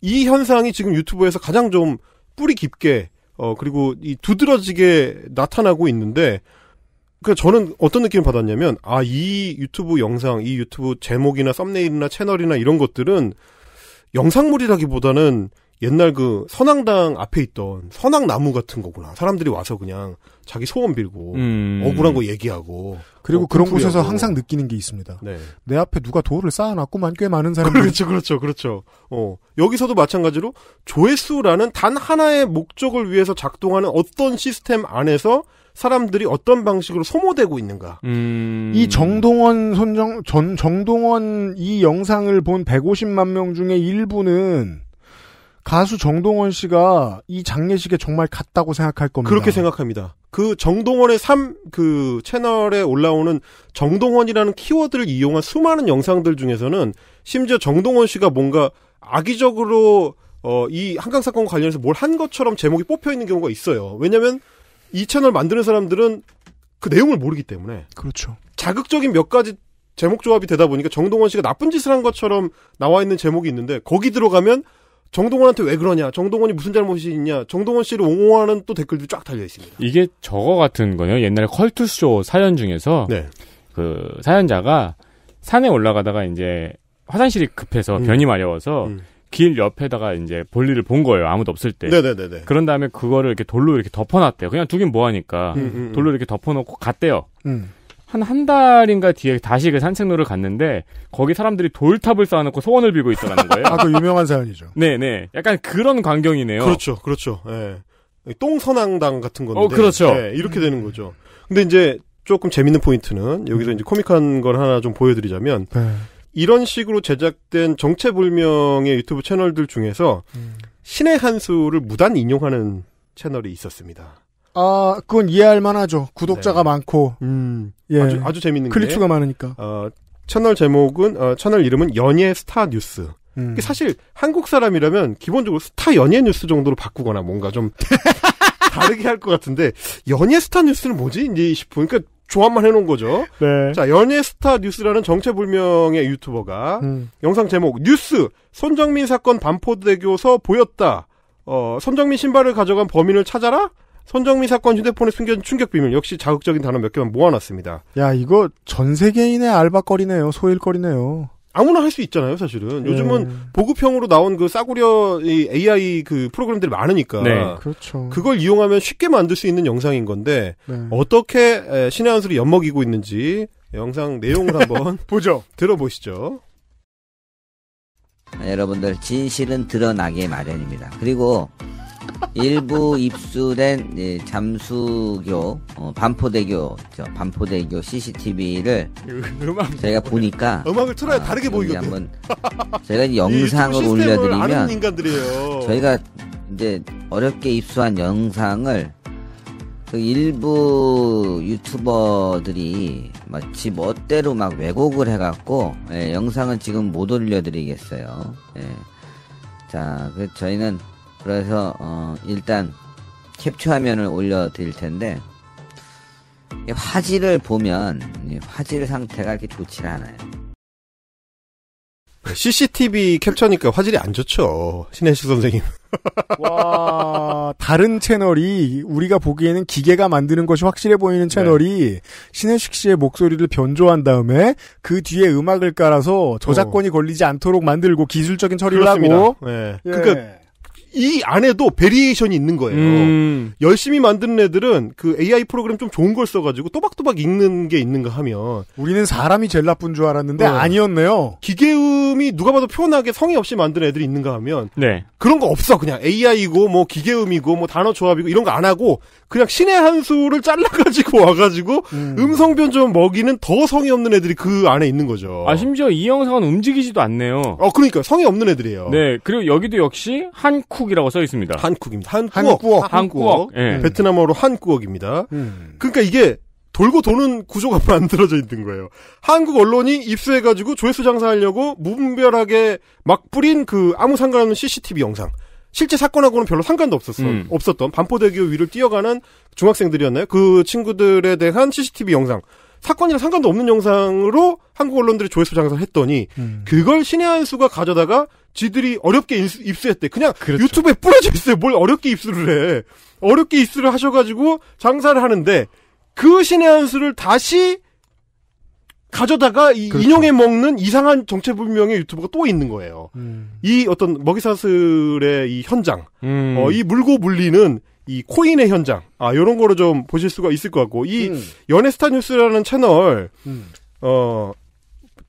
이 현상이 지금 유튜브에서 가장 좀 뿌리 깊게 어 그리고 이 두드러지게 나타나고 있는데 그 저는 어떤 느낌을 받았냐면 아 이 유튜브 영상, 이 유튜브 제목이나 썸네일이나 채널이나 이런 것들은 영상물이라기보다는 옛날 그 선앙당 앞에 있던 선앙나무 같은 거구나. 사람들이 와서 그냥 자기 소원 빌고 음. 억울한 거 얘기하고 그리고 어, 그런 풀풀이하고. 곳에서 항상 느끼는 게 있습니다. 네. 내 앞에 누가 돌을 쌓아놨구만 꽤 많은 사람들. 그렇죠, 그렇죠, 그렇죠. 어 여기서도 마찬가지로 조회수라는 단 하나의 목적을 위해서 작동하는 어떤 시스템 안에서 사람들이 어떤 방식으로 소모되고 있는가. 음... 이 정동원 손정 전 정동원 이 영상을 본 150만 명 중에 일부는 가수 정동원 씨가 이 장례식에 정말 갔다고 생각할 겁니다. 그렇게 생각합니다. 그 정동원의 3, 그 채널에 올라오는 정동원이라는 키워드를 이용한 수많은 영상들 중에서는 심지어 정동원 씨가 뭔가 악의적으로 어, 이 한강 사건 관련해서 뭘 한 것처럼 제목이 뽑혀 있는 경우가 있어요. 왜냐면 하이 채널 만드는 사람들은 그 내용을 모르기 때문에. 그렇죠. 자극적인 몇 가지 제목 조합이 되다 보니까 정동원 씨가 나쁜 짓을 한 것처럼 나와 있는 제목이 있는데 거기 들어가면 정동원한테 왜 그러냐? 정동원이 무슨 잘못이 있냐? 정동원 씨를 옹호하는 또 댓글도 쫙 달려 있습니다. 이게 저거 같은 거요. 옛날에 컬투쇼 사연 중에서 네. 그 사연자가 산에 올라가다가 이제 화장실이 급해서 음. 변이 마려워서 음. 길 옆에다가 이제 볼일을 본 거예요. 아무도 없을 때. 네네네네. 그런 다음에 그거를 이렇게 돌로 이렇게 덮어놨대요. 그냥 두긴 뭐하니까 음, 음, 음. 돌로 이렇게 덮어놓고 갔대요. 음. 한한 달인가 뒤에 다시 그 산책로를 갔는데 거기 사람들이 돌탑을 쌓아놓고 소원을 빌고 있더라는 거예요. 아, 그 유명한 사연이죠. 네네. 네. 약간 그런 광경이네요. 그렇죠, 그렇죠. 예. 똥선앙당 같은 건데. 어, 그렇죠. 예, 이렇게 되는 음. 거죠. 근데 이제 조금 재밌는 포인트는 여기서 음. 이제 코믹한 걸 하나 좀 보여드리자면 네. 이런 식으로 제작된 정체불명의 유튜브 채널들 중에서 음. 신의 한 수를 무단 인용하는 채널이 있었습니다. 아, 그건 이해할 만하죠. 구독자가 네. 많고. 음. 예. 아주, 아주 재밌는 클릭수가 많으니까. 어, 채널 제목은, 어, 채널 이름은 연예 스타 뉴스. 음. 사실 한국 사람이라면 기본적으로 스타 연예 뉴스 정도로 바꾸거나 뭔가 좀 *laughs* 다르게 할 것 같은데 연예 스타 뉴스는 뭐지? 이제 싶은 그러니까 조합만 해놓은 거죠. 네. 자 연예 스타 뉴스라는 정체불명의 유튜버가 음. 영상 제목 뉴스 손정민 사건 반포대교서 보였다. 어, 손정민 신발을 가져간 범인을 찾아라? 손정민 사건 휴대폰에 숨겨진 충격 비밀 역시 자극적인 단어 몇 개만 모아놨습니다. 야 이거 전 세계인의 알바거리네요. 소일거리네요. 아무나 할 수 있잖아요, 사실은. 네. 요즘은 보급형으로 나온 그 싸구려 AI 그 프로그램들이 많으니까. 네. 그렇죠. 그걸 이용하면 쉽게 만들 수 있는 영상인 건데, 네. 어떻게 신의 한 수를 엿먹이고 있는지 영상 내용을 한번 *laughs* 보죠. 들어보시죠. 여러분들, 진실은 드러나기 마련입니다. 그리고 일부 입수된 예, 잠수교 어, 반포대교 저 반포대교 CCTV를 음악 저희가 보니까 음악을 틀어야 아, 다르게 보이거든. 한번 저희가 *laughs* 영상을 올려드리면 저희가 이제 어렵게 입수한 영상을 그 일부 유튜버들이 마치 멋대로 막 왜곡을 해갖고 예, 영상은 지금 못 올려드리겠어요. 예. 자, 그 저희는 그래서 어, 일단 캡처 화면을 올려드릴 텐데 화질을 보면 화질 상태가 이렇게 좋지 않아요. CCTV 네, 캡처니까 화질이 안 좋죠. 신혜식 선생님. 와, 다른 채널이 우리가 보기에는 기계가 만드는 것이 확실해 보이는 네. 채널이 네. 신혜식 씨의 목소리를 변조한 다음에 그 뒤에 음악을 깔아서 저작권이 어. 걸리지 않도록 만들고 기술적인 처리를 그렇습니다. 하고. 네. 예. 그러니까 이 안에도 베리에이션이 있는 거예요. 음. 열심히 만드는 애들은 그 AI 프로그램 좀 좋은 걸 써가지고 또박또박 읽는 게 있는가 하면 우리는 사람이 제일 나쁜 줄 알았는데 네. 아니었네요. 기계음이 누가 봐도 표현하게 성의 없이 만드는 애들이 있는가 하면 네. 그런 거 없어 그냥 AI고 뭐 기계음이고 뭐 단어 조합이고 이런 거 안 하고 그냥 신의 한 수를 잘라가지고 *laughs* 와가지고 음. 음 성 변조 먹이는 더 성의 없는 애들이 그 안에 있는 거죠. 아 심지어 이 영상은 움직이지도 않네요. 어 그러니까 성의 없는 애들이에요. 네 그리고 여기도 역시 한쿠 한국이라고써 있습니다. 한국입니다한국어한국억 예. 음. 베트남어로 한국어입니다 음. 그러니까 이게 돌고 도는 구조가 *laughs* 만들어져 있는 거예요. 한국 언론이 입수해가지고 조회수 장사하려고 무분별하게 막 뿌린 그 아무 상관없는 CCTV 영상. 실제 사건하고는 별로 상관도 없었어. 음. 없었던 반포대교 위를 뛰어가는 중학생들이었나요? 그 친구들에 대한 CCTV 영상. 사건이랑 상관도 없는 영상으로 한국 언론들이 조회수 장사를 했더니 음. 그걸 신의 한 수가 가져다가 지들이 어렵게 입수, 했대 그냥 그렇죠. 유튜브에 뿌려져 있어요. 뭘 어렵게 입수를 해. 어렵게 입수를 하셔가지고 장사를 하는데 그 신의 한 수를 다시 가져다가 이 그렇죠. 인용해 먹는 이상한 정체불명의 유튜버가또 있는 거예요. 음. 이 어떤 먹이사슬의 이 현장, 음. 어, 이 물고 물리는 이 코인의 현장 아 요런 거로 좀 보실 수가 있을 것 같고 이 음. 연예스타 뉴스라는 채널 음. 어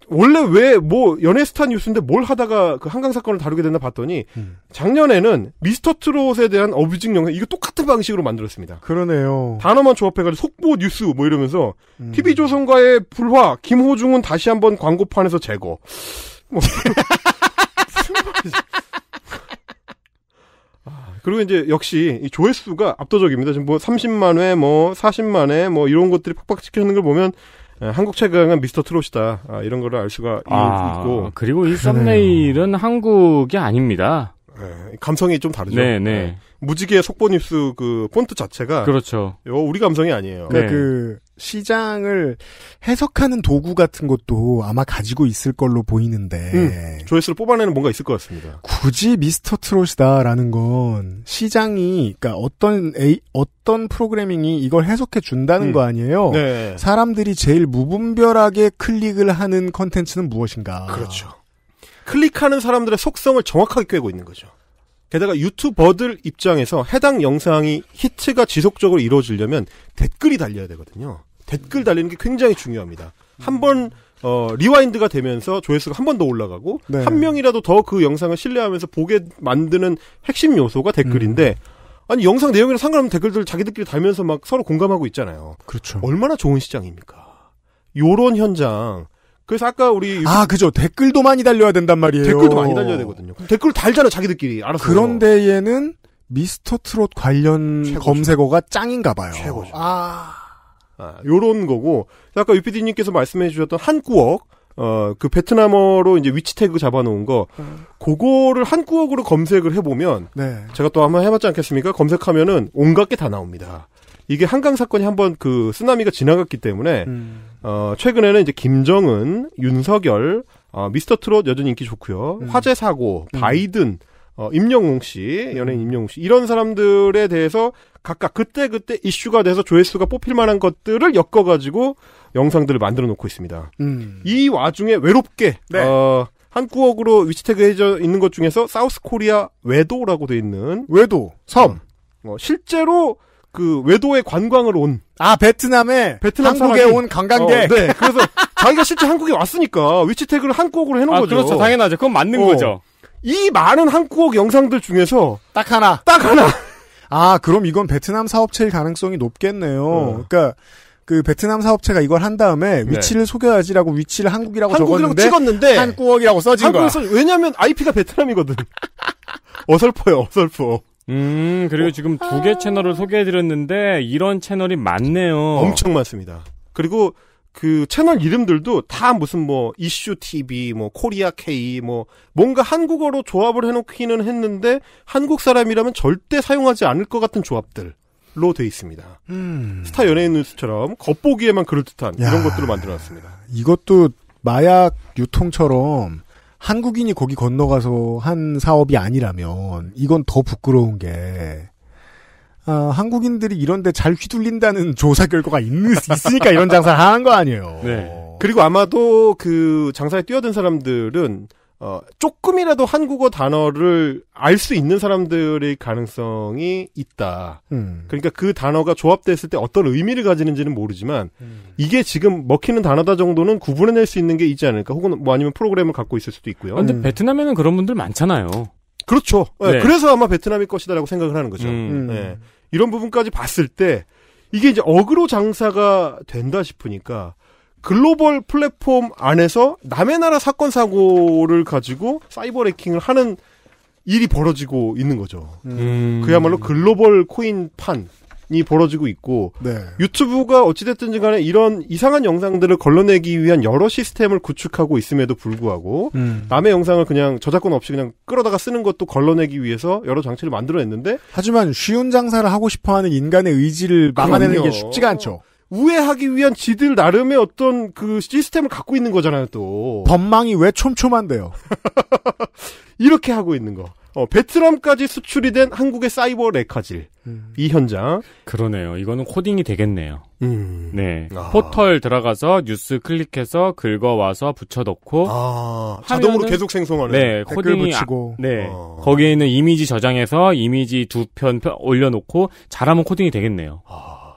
원래 왜 뭐 연예스타 뉴스인데 뭘 하다가 그 한강 사건을 다루게 됐나 봤더니 음. 작년에는 미스터 트롯에 대한 어뷰징 영상 이거 똑같은 방식으로 만들었습니다. 그러네요. 단어만 조합해가지고 속보 뉴스 뭐 이러면서 음. TV 조선과의 불화 김호중은 다시 한번 광고판에서 제거. 뭐 *laughs* 그리고 이제 역시 이 조회수가 압도적입니다. 지금 뭐 30만 회, 뭐 40만 회, 뭐 이런 것들이 팍팍 찍히는 걸 보면 예, 한국 최강은 미스터 트롯이다. 아, 이런 거를 알 수가 아, 있고. 그리고 이 네. 썸네일은 한국이 아닙니다. 네, 감성이 좀 다르죠. 네, 예. 네. 무지개 속보 뉴스 그 폰트 자체가 그렇죠. 요 우리 감성이 아니에요. 그러니까 네. 그 시장을 해석하는 도구 같은 것도 아마 가지고 있을 걸로 보이는데 음, 조회수를 뽑아내는 뭔가 있을 것 같습니다. 굳이 미스터 트롯이다라는 건 시장이 그러니까 어떤 에이, 어떤 프로그래밍이 이걸 해석해 준다는 음. 거 아니에요? 네. 사람들이 제일 무분별하게 클릭을 하는 컨텐츠는 무엇인가? 그렇죠. 클릭하는 사람들의 속성을 정확하게 꿰고 있는 거죠. 게다가 유튜버들 입장에서 해당 영상이 히트가 지속적으로 이루어지려면 댓글이 달려야 되거든요. 댓글 달리는 게 굉장히 중요합니다. 한번 어, 리와인드가 되면서 조회수가 한 번 더 올라가고 네. 한 명이라도 더 그 영상을 신뢰하면서 보게 만드는 핵심 요소가 댓글인데 음. 아니 영상 내용이랑 상관없는 댓글들 자기들끼리 달면서 막 서로 공감하고 있잖아요. 그렇죠. 얼마나 좋은 시장입니까? 요런 현장 그래서 아까 우리 아 그죠 댓글도 많이 달려야 된단 말이에요. 댓글도 많이 달려야 되거든요. 댓글 달잖아 자기들끼리 알아서. 그런데 에는 미스터 트롯 관련 최고죠. 검색어가 짱인가 봐요. 최고죠. 아. 아, 요런 거고. 아까 유피디님께서 말씀해 주셨던 한꾸억, 어, 그 베트남어로 이제 위치 태그 잡아놓은 거, 음. 그거를 한꾸억으로 검색을 해보면, 네. 제가 또 한번 해봤지 않겠습니까? 검색하면은 온갖 게 다 나옵니다. 이게 한강 사건이 한번 그 쓰나미가 지나갔기 때문에 음. 어, 최근에는 이제 김정은, 윤석열, 어, 미스터 트롯 여전히 인기 좋고요. 음. 화재 사고, 음. 바이든, 어, 임영웅 씨, 연예인 음. 임영웅 씨 이런 사람들에 대해서 각각 그때 그때 이슈가 돼서 조회수가 뽑힐 만한 것들을 엮어 가지고 영상들을 만들어 놓고 있습니다. 음. 이 와중에 외롭게 네. 어, 한국어로 위치태그해져 있는 것 중에서 사우스 코리아 외도라고 돼 있는 외도 섬 어, 실제로 그외도의 관광을 온. 아 베트남에 베트남 한국에 온 관광객. 어, 네. 그래서 자기가 실제 한국에 왔으니까 위치태그를 한국어로 해놓은 아, 거죠. 그렇죠. 당연하죠. 그건 맞는 어. 거죠. 이 많은 한국 영상들 중에서 딱 하나. 딱 하나. 아 그럼 이건 베트남 사업체일 가능성이 높겠네요. 어. 그러니까. 그 베트남 사업체가 이걸 한 다음에 네. 위치를 네. 속여야지라고 위치를 한국이라고, 한국이라고 적었는데 찍었는데 한국이라고 써진 거야. 왜냐하면 IP가 베트남이거든. *laughs* 어설퍼요, 어설퍼. 음, 그리고 어? 지금 두개 아. 채널을 소개해드렸는데, 이런 채널이 많네요. 엄청 많습니다. 그리고 그 채널 이름들도 다 무슨 뭐, 이슈 TV, 뭐, 코리아 K, 뭐, 뭔가 한국어로 조합을 해놓기는 했는데, 한국 사람이라면 절대 사용하지 않을 것 같은 조합들. 로돼 있습니다. 음. 스타 연예인 뉴스처럼 겉보기에만 그럴듯한 야, 이런 것들을 만들어놨습니다. 이것도 마약 유통처럼 한국인이 거기 건너가서 한 사업이 아니라면 이건 더 부끄러운 게 아, 한국인들이 이런데 잘 휘둘린다는 *laughs* 조사 결과가 있, 있으니까 이런 장사를 하는 거 아니에요. 네. 그리고 아마도 그 장사에 뛰어든 사람들은 어, 조금이라도 한국어 단어를 알 수 있는 사람들의 가능성이 있다. 음. 그러니까 그 단어가 조합됐을 때 어떤 의미를 가지는지는 모르지만 음. 이게 지금 먹히는 단어다 정도는 구분해낼 수 있는 게 있지 않을까. 혹은 뭐 아니면 프로그램을 갖고 있을 수도 있고요. 아, 근데 음. 베트남에는 그런 분들 많잖아요. 그렇죠. 네. 네. 그래서 아마 베트남일 것이다라고 생각을 하는 거죠. 네. 이런 부분까지 봤을 때 이게 이제 어그로 장사가 된다 싶으니까 글로벌 플랫폼 안에서 남의 나라 사건 사고를 가지고 사이버 레킹을 하는 일이 벌어지고 있는 거죠. 음. 그야말로 글로벌 코인 판이 벌어지고 있고 네. 유튜브가 어찌됐든지 간에 이런 이상한 영상들을 걸러내기 위한 여러 시스템을 구축하고 있음에도 불구하고 음. 남의 영상을 그냥 저작권 없이 그냥 끌어다가 쓰는 것도 걸러내기 위해서 여러 장치를 만들어냈는데 하지만 쉬운 장사를 하고 싶어하는 인간의 의지를 막아내는 그럼요. 게 쉽지가 않죠. 우회하기 위한 지들 나름의 어떤 그 시스템을 갖고 있는 거잖아요, 또. 법망이 왜 촘촘한데요? *laughs* 이렇게 하고 있는 거. 어, 베트남까지 수출이 된 한국의 사이버 레카질. 음. 이 현장. 그러네요. 이거는 코딩이 되겠네요. 음. 네. 아. 포털 들어가서 뉴스 클릭해서 긁어와서 붙여넣고. 아, 자동으로 계속 생성하는. 네. 코딩이. 아, 붙이고. 아, 네. 아. 거기에 있는 이미지 저장해서 이미지 두 편 올려놓고 잘하면 코딩이 되겠네요. 아,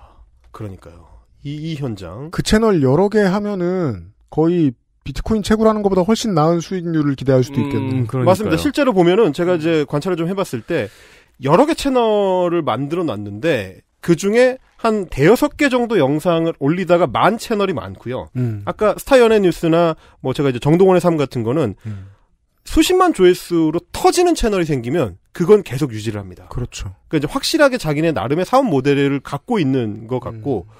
그러니까요. 이, 이 현장. 그 채널 여러 개 하면은 거의 비트코인 채굴하는 것보다 훨씬 나은 수익률을 기대할 수도 있겠네요. 음, 음 맞습니다. 실제로 보면은 제가 음. 이제 관찰을 좀 해봤을 때 여러 개 채널을 만들어 놨는데 그 중에 한 대여섯 개 정도 영상을 올리다가 만 채널이 많고요. 음. 아까 스타 연의 뉴스나 뭐 제가 이제 정동원의 삶 같은 거는 음. 수십만 조회수로 터지는 채널이 생기면 그건 계속 유지를 합니다. 그렇죠. 그러니까 이제 확실하게 자기네 나름의 사업 모델을 갖고 있는 것 같고 음.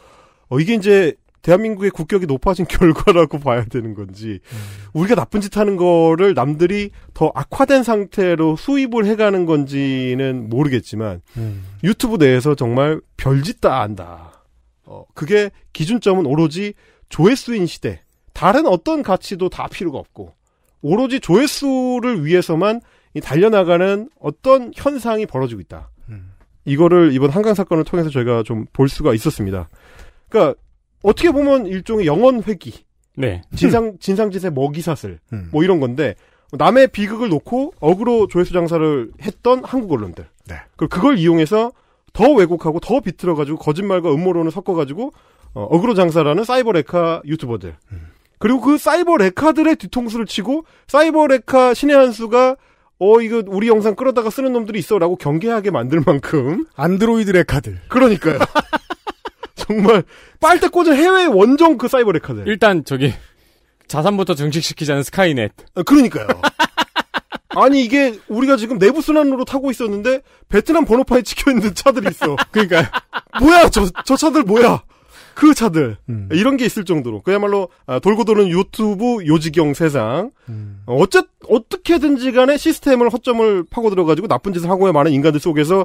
어, 이게 이제 대한민국의 국격이 높아진 *laughs* 결과라고 봐야 되는 건지 음. 우리가 나쁜 짓 하는 거를 남들이 더 악화된 상태로 수입을 해가는 건지는 모르겠지만 음. 유튜브 내에서 정말 별짓 다 안다. 어, 그게 기준점은 오로지 조회수인 시대. 다른 어떤 가치도 다 필요가 없고 오로지 조회수를 위해서만 이 달려나가는 어떤 현상이 벌어지고 있다. 음. 이거를 이번 한강 사건을 통해서 저희가 좀 볼 수가 있었습니다. 그러니까 어떻게 보면 일종의 영원 회기. 네. 진상 진상짓의 먹이 사슬. 음. 뭐 이런 건데 남의 비극을 놓고 억으로 조회수 장사를 했던 한국 언론들. 네. 그리 그걸 이용해서 더 왜곡하고 더 비틀어 가지고 거짓말과 음모론을 섞어 가지고 어, 억으로 장사라는 사이버 레카 유튜버들. 음. 그리고 그 사이버 레카들의 뒤통수를 치고 사이버 레카 신의 한 수가 어 이거 우리 영상 끌어다가 쓰는 놈들이 있어라고 경계하게 만들 만큼 안드로이드 레카들. 그러니까요. *laughs* 정말 빨대 꽂은 해외 원정 그 사이버 레카들. 일단 저기 자산부터 증식시키자는 스카이넷. 아, 그러니까요. *laughs* 아니 이게 우리가 지금 내부 순환으로 타고 있었는데 베트남 번호판에 찍혀 있는 차들이 있어. *laughs* 그러니까 뭐야 저 저 차들 뭐야? 그 차들 음. 이런 게 있을 정도로 그야말로 아, 돌고 도는 유튜브 요지경 세상 음. 어째 어떻게든지 간에 시스템을 허점을 파고 들어가지고 나쁜 짓을 하고야 많은 인간들 속에서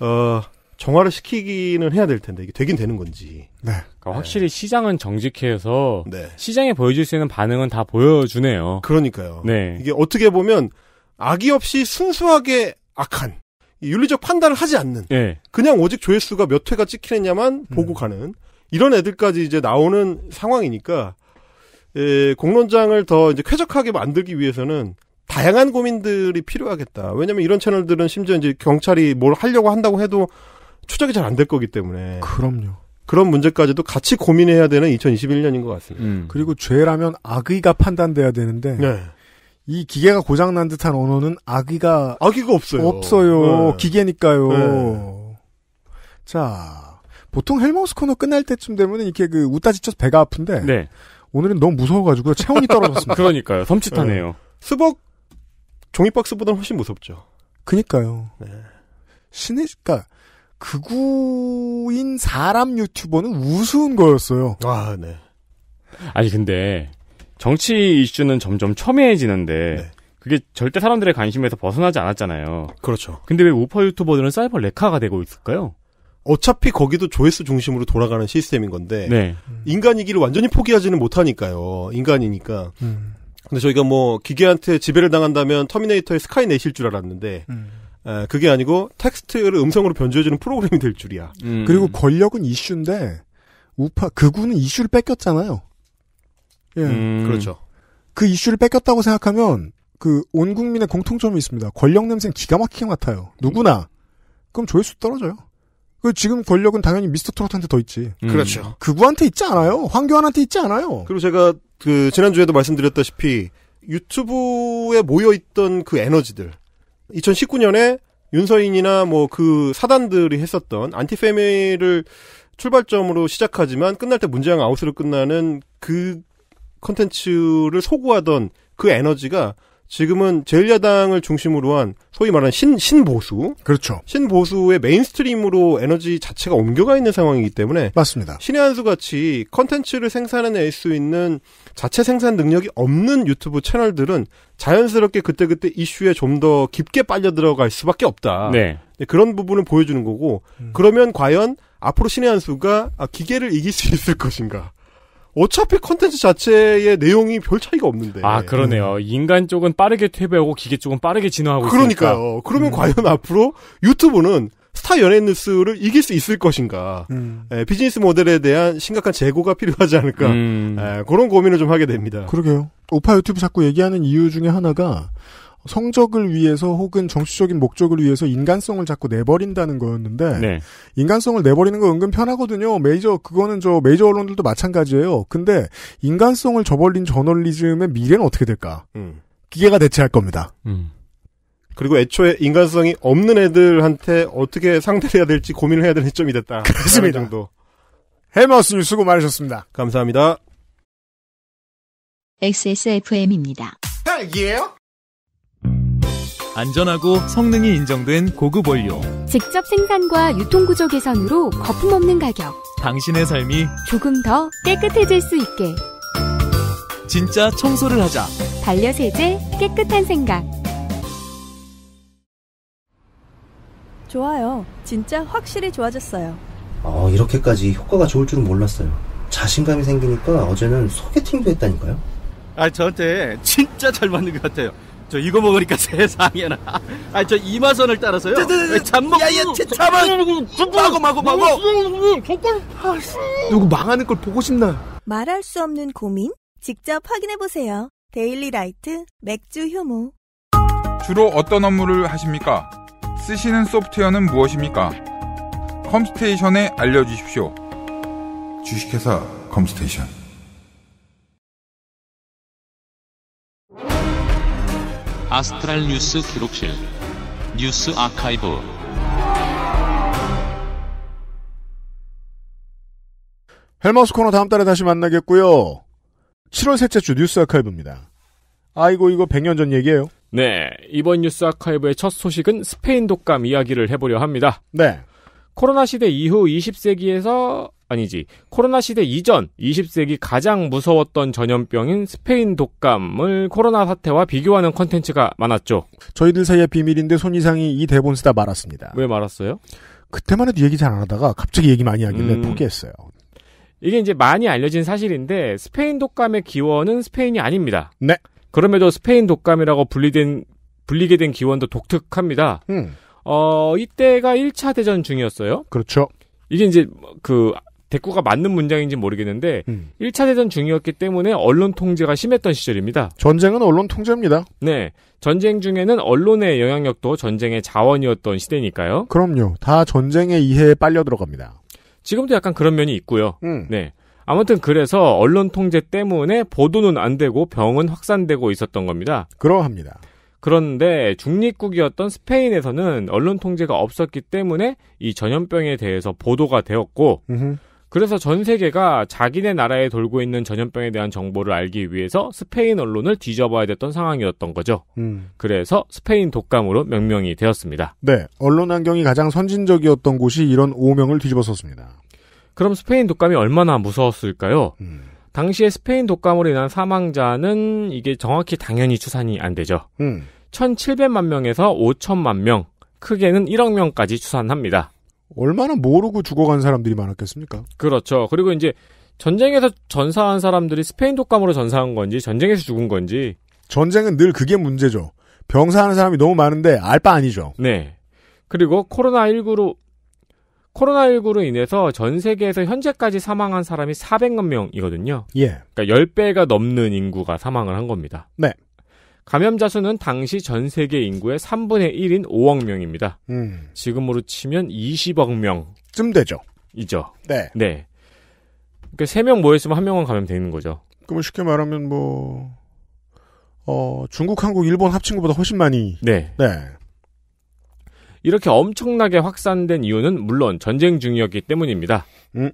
어 정화를 시키기는 해야 될 텐데 이게 되긴 되는 건지. 네. 그러니까 확실히 네. 시장은 정직해서 네. 시장에 보여줄 수 있는 반응은 다 보여주네요. 그러니까요. 네. 이게 어떻게 보면 악의 없이 순수하게 악한 윤리적 판단을 하지 않는 네. 그냥 오직 조회수가 몇 회가 찍히느냐만 음. 보고 가는 이런 애들까지 이제 나오는 상황이니까 예, 공론장을 더 이제 쾌적하게 만들기 위해서는 다양한 고민들이 필요하겠다. 왜냐면 이런 채널들은 심지어 이제 경찰이 뭘 하려고 한다고 해도 추적이 잘 안 될 거기 때문에. 그럼요. 그런 문제까지도 같이 고민해야 되는 2021년인 것 같습니다. 음. 그리고 죄라면 악의가 판단돼야 되는데 네. 이 기계가 고장 난 듯한 언어는 악의가 악의가 없어요. 없어요. 네. 기계니까요. 네. 자, 보통 헬마스 코너 끝날 때쯤 되면 이렇게 그 웃다 지쳐서 배가 아픈데 네. 오늘은 너무 무서워가지고 체온이 떨어졌습니다. *laughs* 그러니까요. 섬찟하네요. 네. 수박 종이박스보다는 훨씬 무섭죠. 그니까요. 네. 신의, 그니까, 극우인 사람 유튜버는 우스운 거였어요. 아, 네. 아니, 근데, 정치 이슈는 점점 첨예해지는데, 네. 그게 절대 사람들의 관심에서 벗어나지 않았잖아요. 그렇죠. 근데 왜 우파 유튜버들은 사이버 레카가 되고 있을까요? 어차피 거기도 조회수 중심으로 돌아가는 시스템인 건데, 네. 인간이기를 완전히 포기하지는 못하니까요. 인간이니까. 음. 근데 저희가 뭐 기계한테 지배를 당한다면 터미네이터의 스카이넷일 줄 알았는데 음. 그게 아니고 텍스트를 음성으로 변조해주는 프로그램이 될 줄이야. 음. 그리고 권력은 이슈인데 우파 극우는 이슈를 뺏겼잖아요. 예, 음. 그렇죠. 그 이슈를 뺏겼다고 생각하면 그 온 국민의 공통점이 있습니다. 권력 냄새는 기가 막히게 맡아요. 누구나. 그럼 조회수 떨어져요. 그 지금 권력은 당연히 미스터 트롯한테 더 있지. 음. 그렇죠. 그구한테 있지 않아요. 황교안한테 있지 않아요. 그리고 제가 그 지난주에도 말씀드렸다시피 유튜브에 모여있던 그 에너지들 2019년에 윤서인이나 뭐 그 사단들이 했었던 안티페미를 출발점으로 시작하지만 끝날 때 문제양 아웃으로 끝나는 그 컨텐츠를 소구하던 그 에너지가 지금은 제일야당을 중심으로 한 소위 말하는 신, 신보수. 그렇죠. 신보수의 메인스트림으로 에너지 자체가 옮겨가 있는 상황이기 때문에. 맞습니다. 신의 한수 같이 컨텐츠를 생산해낼 수 있는 자체 생산 능력이 없는 유튜브 채널들은 자연스럽게 그때그때 이슈에 좀 더 깊게 빨려 들어갈 수밖에 없다. 네. 네. 그런 부분을 보여주는 거고, 음. 그러면 과연 앞으로 신의 한수가 아, 기계를 이길 수 있을 것인가. 어차피 컨텐츠 자체의 내용이 별 차이가 없는데. 아, 그러네요. 음. 인간 쪽은 빠르게 퇴배하고 기계 쪽은 빠르게 진화하고 그러니까요. 있으니까. 그러면 음. 과연 앞으로 유튜브는 스타 연예인 뉴스를 이길 수 있을 것인가. 음. 에, 예, 비즈니스 모델에 대한 심각한 재고가 필요하지 않을까. 에, 음. 예, 그런 고민을 좀 하게 됩니다. 그러게요. 오파 유튜브 자꾸 얘기하는 이유 중에 하나가 성적을 위해서 혹은 정치적인 목적을 위해서 인간성을 자꾸 내버린다는 거였는데 네. 인간성을 내버리는 거 은근 편하거든요. 메이저 그거는 저 메이저 언론들도 마찬가지예요. 근데 인간성을 저버린 저널리즘의 미래는 어떻게 될까? 음. 기계가 대체할 겁니다. 음. 그리고 애초에 인간성이 없는 애들한테 어떻게 상대 해야 될지 고민을 해야 되는 점이 됐다. 그렇습니다. 정도. 헬마우스 뉴스 수고 많으셨습니다. 감사합니다. XSFM입니다. 딸기예요? 안전하고 성능이 인정된 고급 원료. 직접 생산과 유통구조 개선으로 거품 없는 가격. 당신의 삶이 조금 더 깨끗해질 수 있게. 진짜 청소를 하자. 반려세제 깨끗한 생각. 좋아요. 진짜 확실히 좋아졌어요. 어, 이렇게까지 효과가 좋을 줄은 몰랐어요. 자신감이 생기니까 어제는 소개팅도 했다니까요. 아, 저한테 진짜 잘 맞는 것 같아요. 저 이거 먹으니까 *laughs* 세상에나. 아, 저 이마선을 따라서요. 잠먹. 야야, 잠만. 마고 마고 마고. 음, 음, 음, 누구 망하는 걸 보고 싶나? 말할 수 없는 고민? 직접 확인해 보세요. 데일리 라이트 맥주 효모. 주로 어떤 업무를 하십니까? 쓰시는 소프트웨어는 무엇입니까? 컴스테이션에 알려주십시오. 주식회사 컴스테이션. 아스트랄 뉴스 기록실 뉴스 아카이브 헬머스 코너 다음 달에 다시 만나겠고요. 7월 셋째 주 뉴스 아카이브입니다. 아이고 이거 100년 전 얘기예요. 네, 이번 뉴스 아카이브의 첫 소식은 스페인 독감 이야기를 해보려 합니다. 네. 코로나 시대 이후 20세기에서 아니지 코로나 시대 이전 20세기 가장 무서웠던 전염병인 스페인 독감을 코로나 사태와 비교하는 컨텐츠가 많았죠. 저희들 사이의 비밀인데 손이상이 이 대본 쓰다 말았습니다. 왜 말았어요? 그때만 해도 얘기 잘 안 하다가 갑자기 얘기 많이 하길래 음... 포기했어요. 이게 이제 많이 알려진 사실인데 스페인 독감의 기원은 스페인이 아닙니다. 네. 그럼에도 스페인 독감이라고 분리된 불리게 된 기원도 독특합니다. 음. 어, 이때가 1차 대전 중이었어요. 그렇죠. 이게 이제 그 대꾸가 맞는 문장인지 모르겠는데 음. 1차 대전 중이었기 때문에 언론 통제가 심했던 시절입니다. 전쟁은 언론 통제입니다. 네. 전쟁 중에는 언론의 영향력도 전쟁의 자원이었던 시대니까요. 그럼요. 다 전쟁의 이해에 빨려 들어갑니다. 지금도 약간 그런 면이 있고요. 음. 네. 아무튼 그래서 언론 통제 때문에 보도는 안 되고 병은 확산되고 있었던 겁니다. 그러합니다. 그런데 중립국이었던 스페인에서는 언론 통제가 없었기 때문에 이 전염병에 대해서 보도가 되었고, 으흠. 그래서 전 세계가 자기네 나라에 돌고 있는 전염병에 대한 정보를 알기 위해서 스페인 언론을 뒤져봐야 됐던 상황이었던 거죠. 음. 그래서 스페인 독감으로 명명이 되었습니다. 네, 언론 환경이 가장 선진적이었던 곳이 이런 오명을 뒤집어썼습니다. 그럼 스페인 독감이 얼마나 무서웠을까요? 음. 당시에 스페인 독감으로 인한 사망자는 이게 정확히 당연히 추산이 안 되죠. 음. 1,700만 명에서 5천만 명, 크게는 1억 명까지 추산합니다. 얼마나 모르고 죽어간 사람들이 많았겠습니까? 그렇죠. 그리고 이제 전쟁에서 전사한 사람들이 스페인 독감으로 전사한 건지 전쟁에서 죽은 건지 전쟁은 늘 그게 문제죠. 병사하는 사람이 너무 많은데 알 바 아니죠. 네. 그리고 코로나19로 코로나19로 인해서 전 세계에서 현재까지 사망한 사람이 400만 명이거든요. 예. 그러니까 10배가 넘는 인구가 사망을 한 겁니다. 네. 감염자 수는 당시 전 세계 인구의 3분의 1인 5억 명입니다. 음. 지금으로 치면 20억 명쯤 되죠. 이죠. 네. 네. 그러니까 3명 모였으면 1명은 감염되는 거죠. 그럼 쉽게 말하면 뭐, 어, 중국, 한국, 일본 합친것보다 훨씬 많이. 네. 네. 이렇게 엄청나게 확산된 이유는 물론 전쟁 중이었기 때문입니다. 음.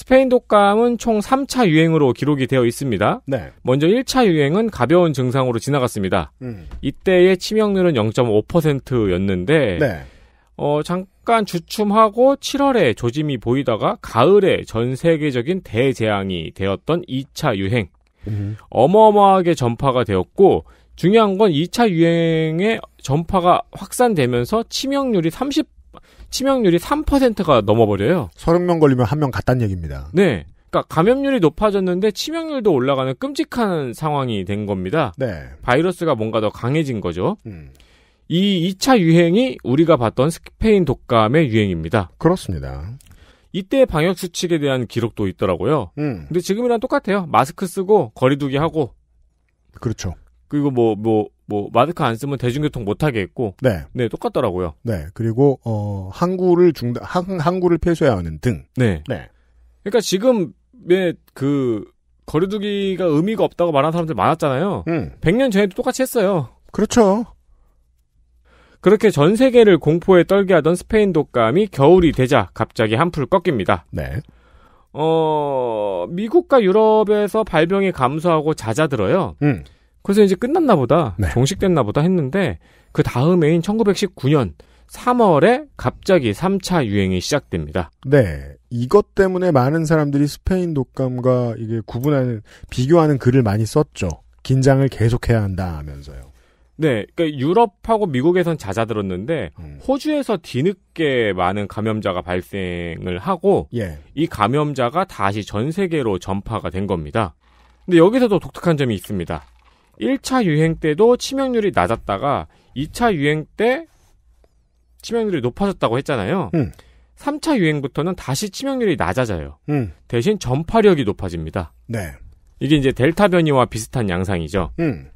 스페인 독감은 총 3차 유행으로 기록이 되어 있습니다. 네. 먼저 1차 유행은 가벼운 증상으로 지나갔습니다. 음. 이때의 치명률은 0.5%였는데 네. 어, 잠깐 주춤하고 7월에 조짐이 보이다가 가을에 전 세계적인 대재앙이 되었던 2차 유행. 음. 어마어마하게 전파가 되었고 중요한 건 2차 유행의 전파가 확산되면서 치명률이 30 치명률이 3%가 넘어버려요. 30명 걸리면 1명갔는 얘기입니다. 네. 그러니까 감염률이 높아졌는데 치명률도 올라가는 끔찍한 상황이 된 겁니다. 네. 바이러스가 뭔가 더 강해진 거죠. 음. 이 2차 유행이 우리가 봤던 스페인 독감의 유행입니다. 그렇습니다. 이때 방역 수칙에 대한 기록도 있더라고요. 음. 근데 지금이랑 똑같아요. 마스크 쓰고 거리두기 하고. 그렇죠. 그리고 뭐뭐 뭐, 뭐뭐 마스크 안 쓰면 대중교통 못 타게 했고 네. 네, 똑같더라고요. 네. 그리고 어 항구를 중단 항, 항구를 폐쇄해야 하는 등. 네. 네. 그러니까 지금의 그 거리두기가 의미가 없다고 말하는 사람들 많았잖아요. 음. 100년 전에도 똑같이 했어요. 그렇죠. 그렇게 전 세계를 공포에 떨게 하던 스페인 독감이 겨울이 되자 갑자기 한풀 꺾입니다. 네. 어, 미국과 유럽에서 발병이 감소하고 잦아들어요. 음. 그래서 이제 끝났나 보다. 네. 종식됐나 보다 했는데 그 다음해인 1919년 3월에 갑자기 3차 유행이 시작됩니다. 네. 이것 때문에 많은 사람들이 스페인 독감과 이게 구분하는 비교하는 글을 많이 썼죠. 긴장을 계속해야 한다 하면서요. 네, 그러니까 유럽하고 미국에선 잦아들었는데 음. 호주에서 뒤늦게 많은 감염자가 발생을 하고 예. 이 감염자가 다시 전 세계로 전파가 된 겁니다. 근데 여기서도 독특한 점이 있습니다. 1차 유행 때도 치명률이 낮았다가 2차 유행 때 치명률이 높아졌다고 했잖아요. 음. 3차 유행부터는 다시 치명률이 낮아져요. 음. 대신 전파력이 높아집니다. 네. 이게 이제 델타 변이와 비슷한 양상이죠. 음.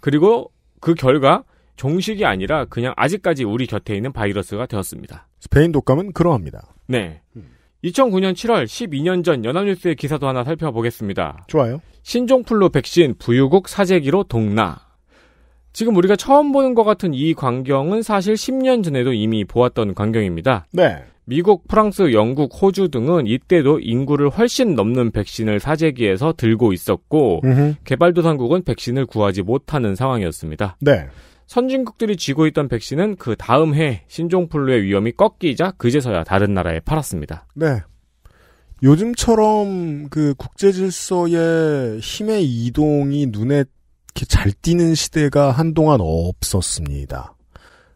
그리고 그 결과 종식이 아니라 그냥 아직까지 우리 곁에 있는 바이러스가 되었습니다. 스페인 독감은 그러합니다. 네. 음. 2009년 7월 12년 전 연합뉴스의 기사도 하나 살펴보겠습니다. 좋아요. 신종플루 백신 부유국 사재기로 동나. 지금 우리가 처음 보는 것 같은 이 광경은 사실 10년 전에도 이미 보았던 광경입니다. 네. 미국, 프랑스, 영국, 호주 등은 이때도 인구를 훨씬 넘는 백신을 사재기에서 들고 있었고 으흠. 개발도상국은 백신을 구하지 못하는 상황이었습니다. 네. 선진국들이 쥐고 있던 백신은 그 다음 해 신종플루의 위험이 꺾이자 그제서야 다른 나라에 팔았습니다. 네. 요즘처럼 그 국제 질서의 힘의 이동이 눈에 이렇게 잘 띄는 시대가 한동안 없었습니다.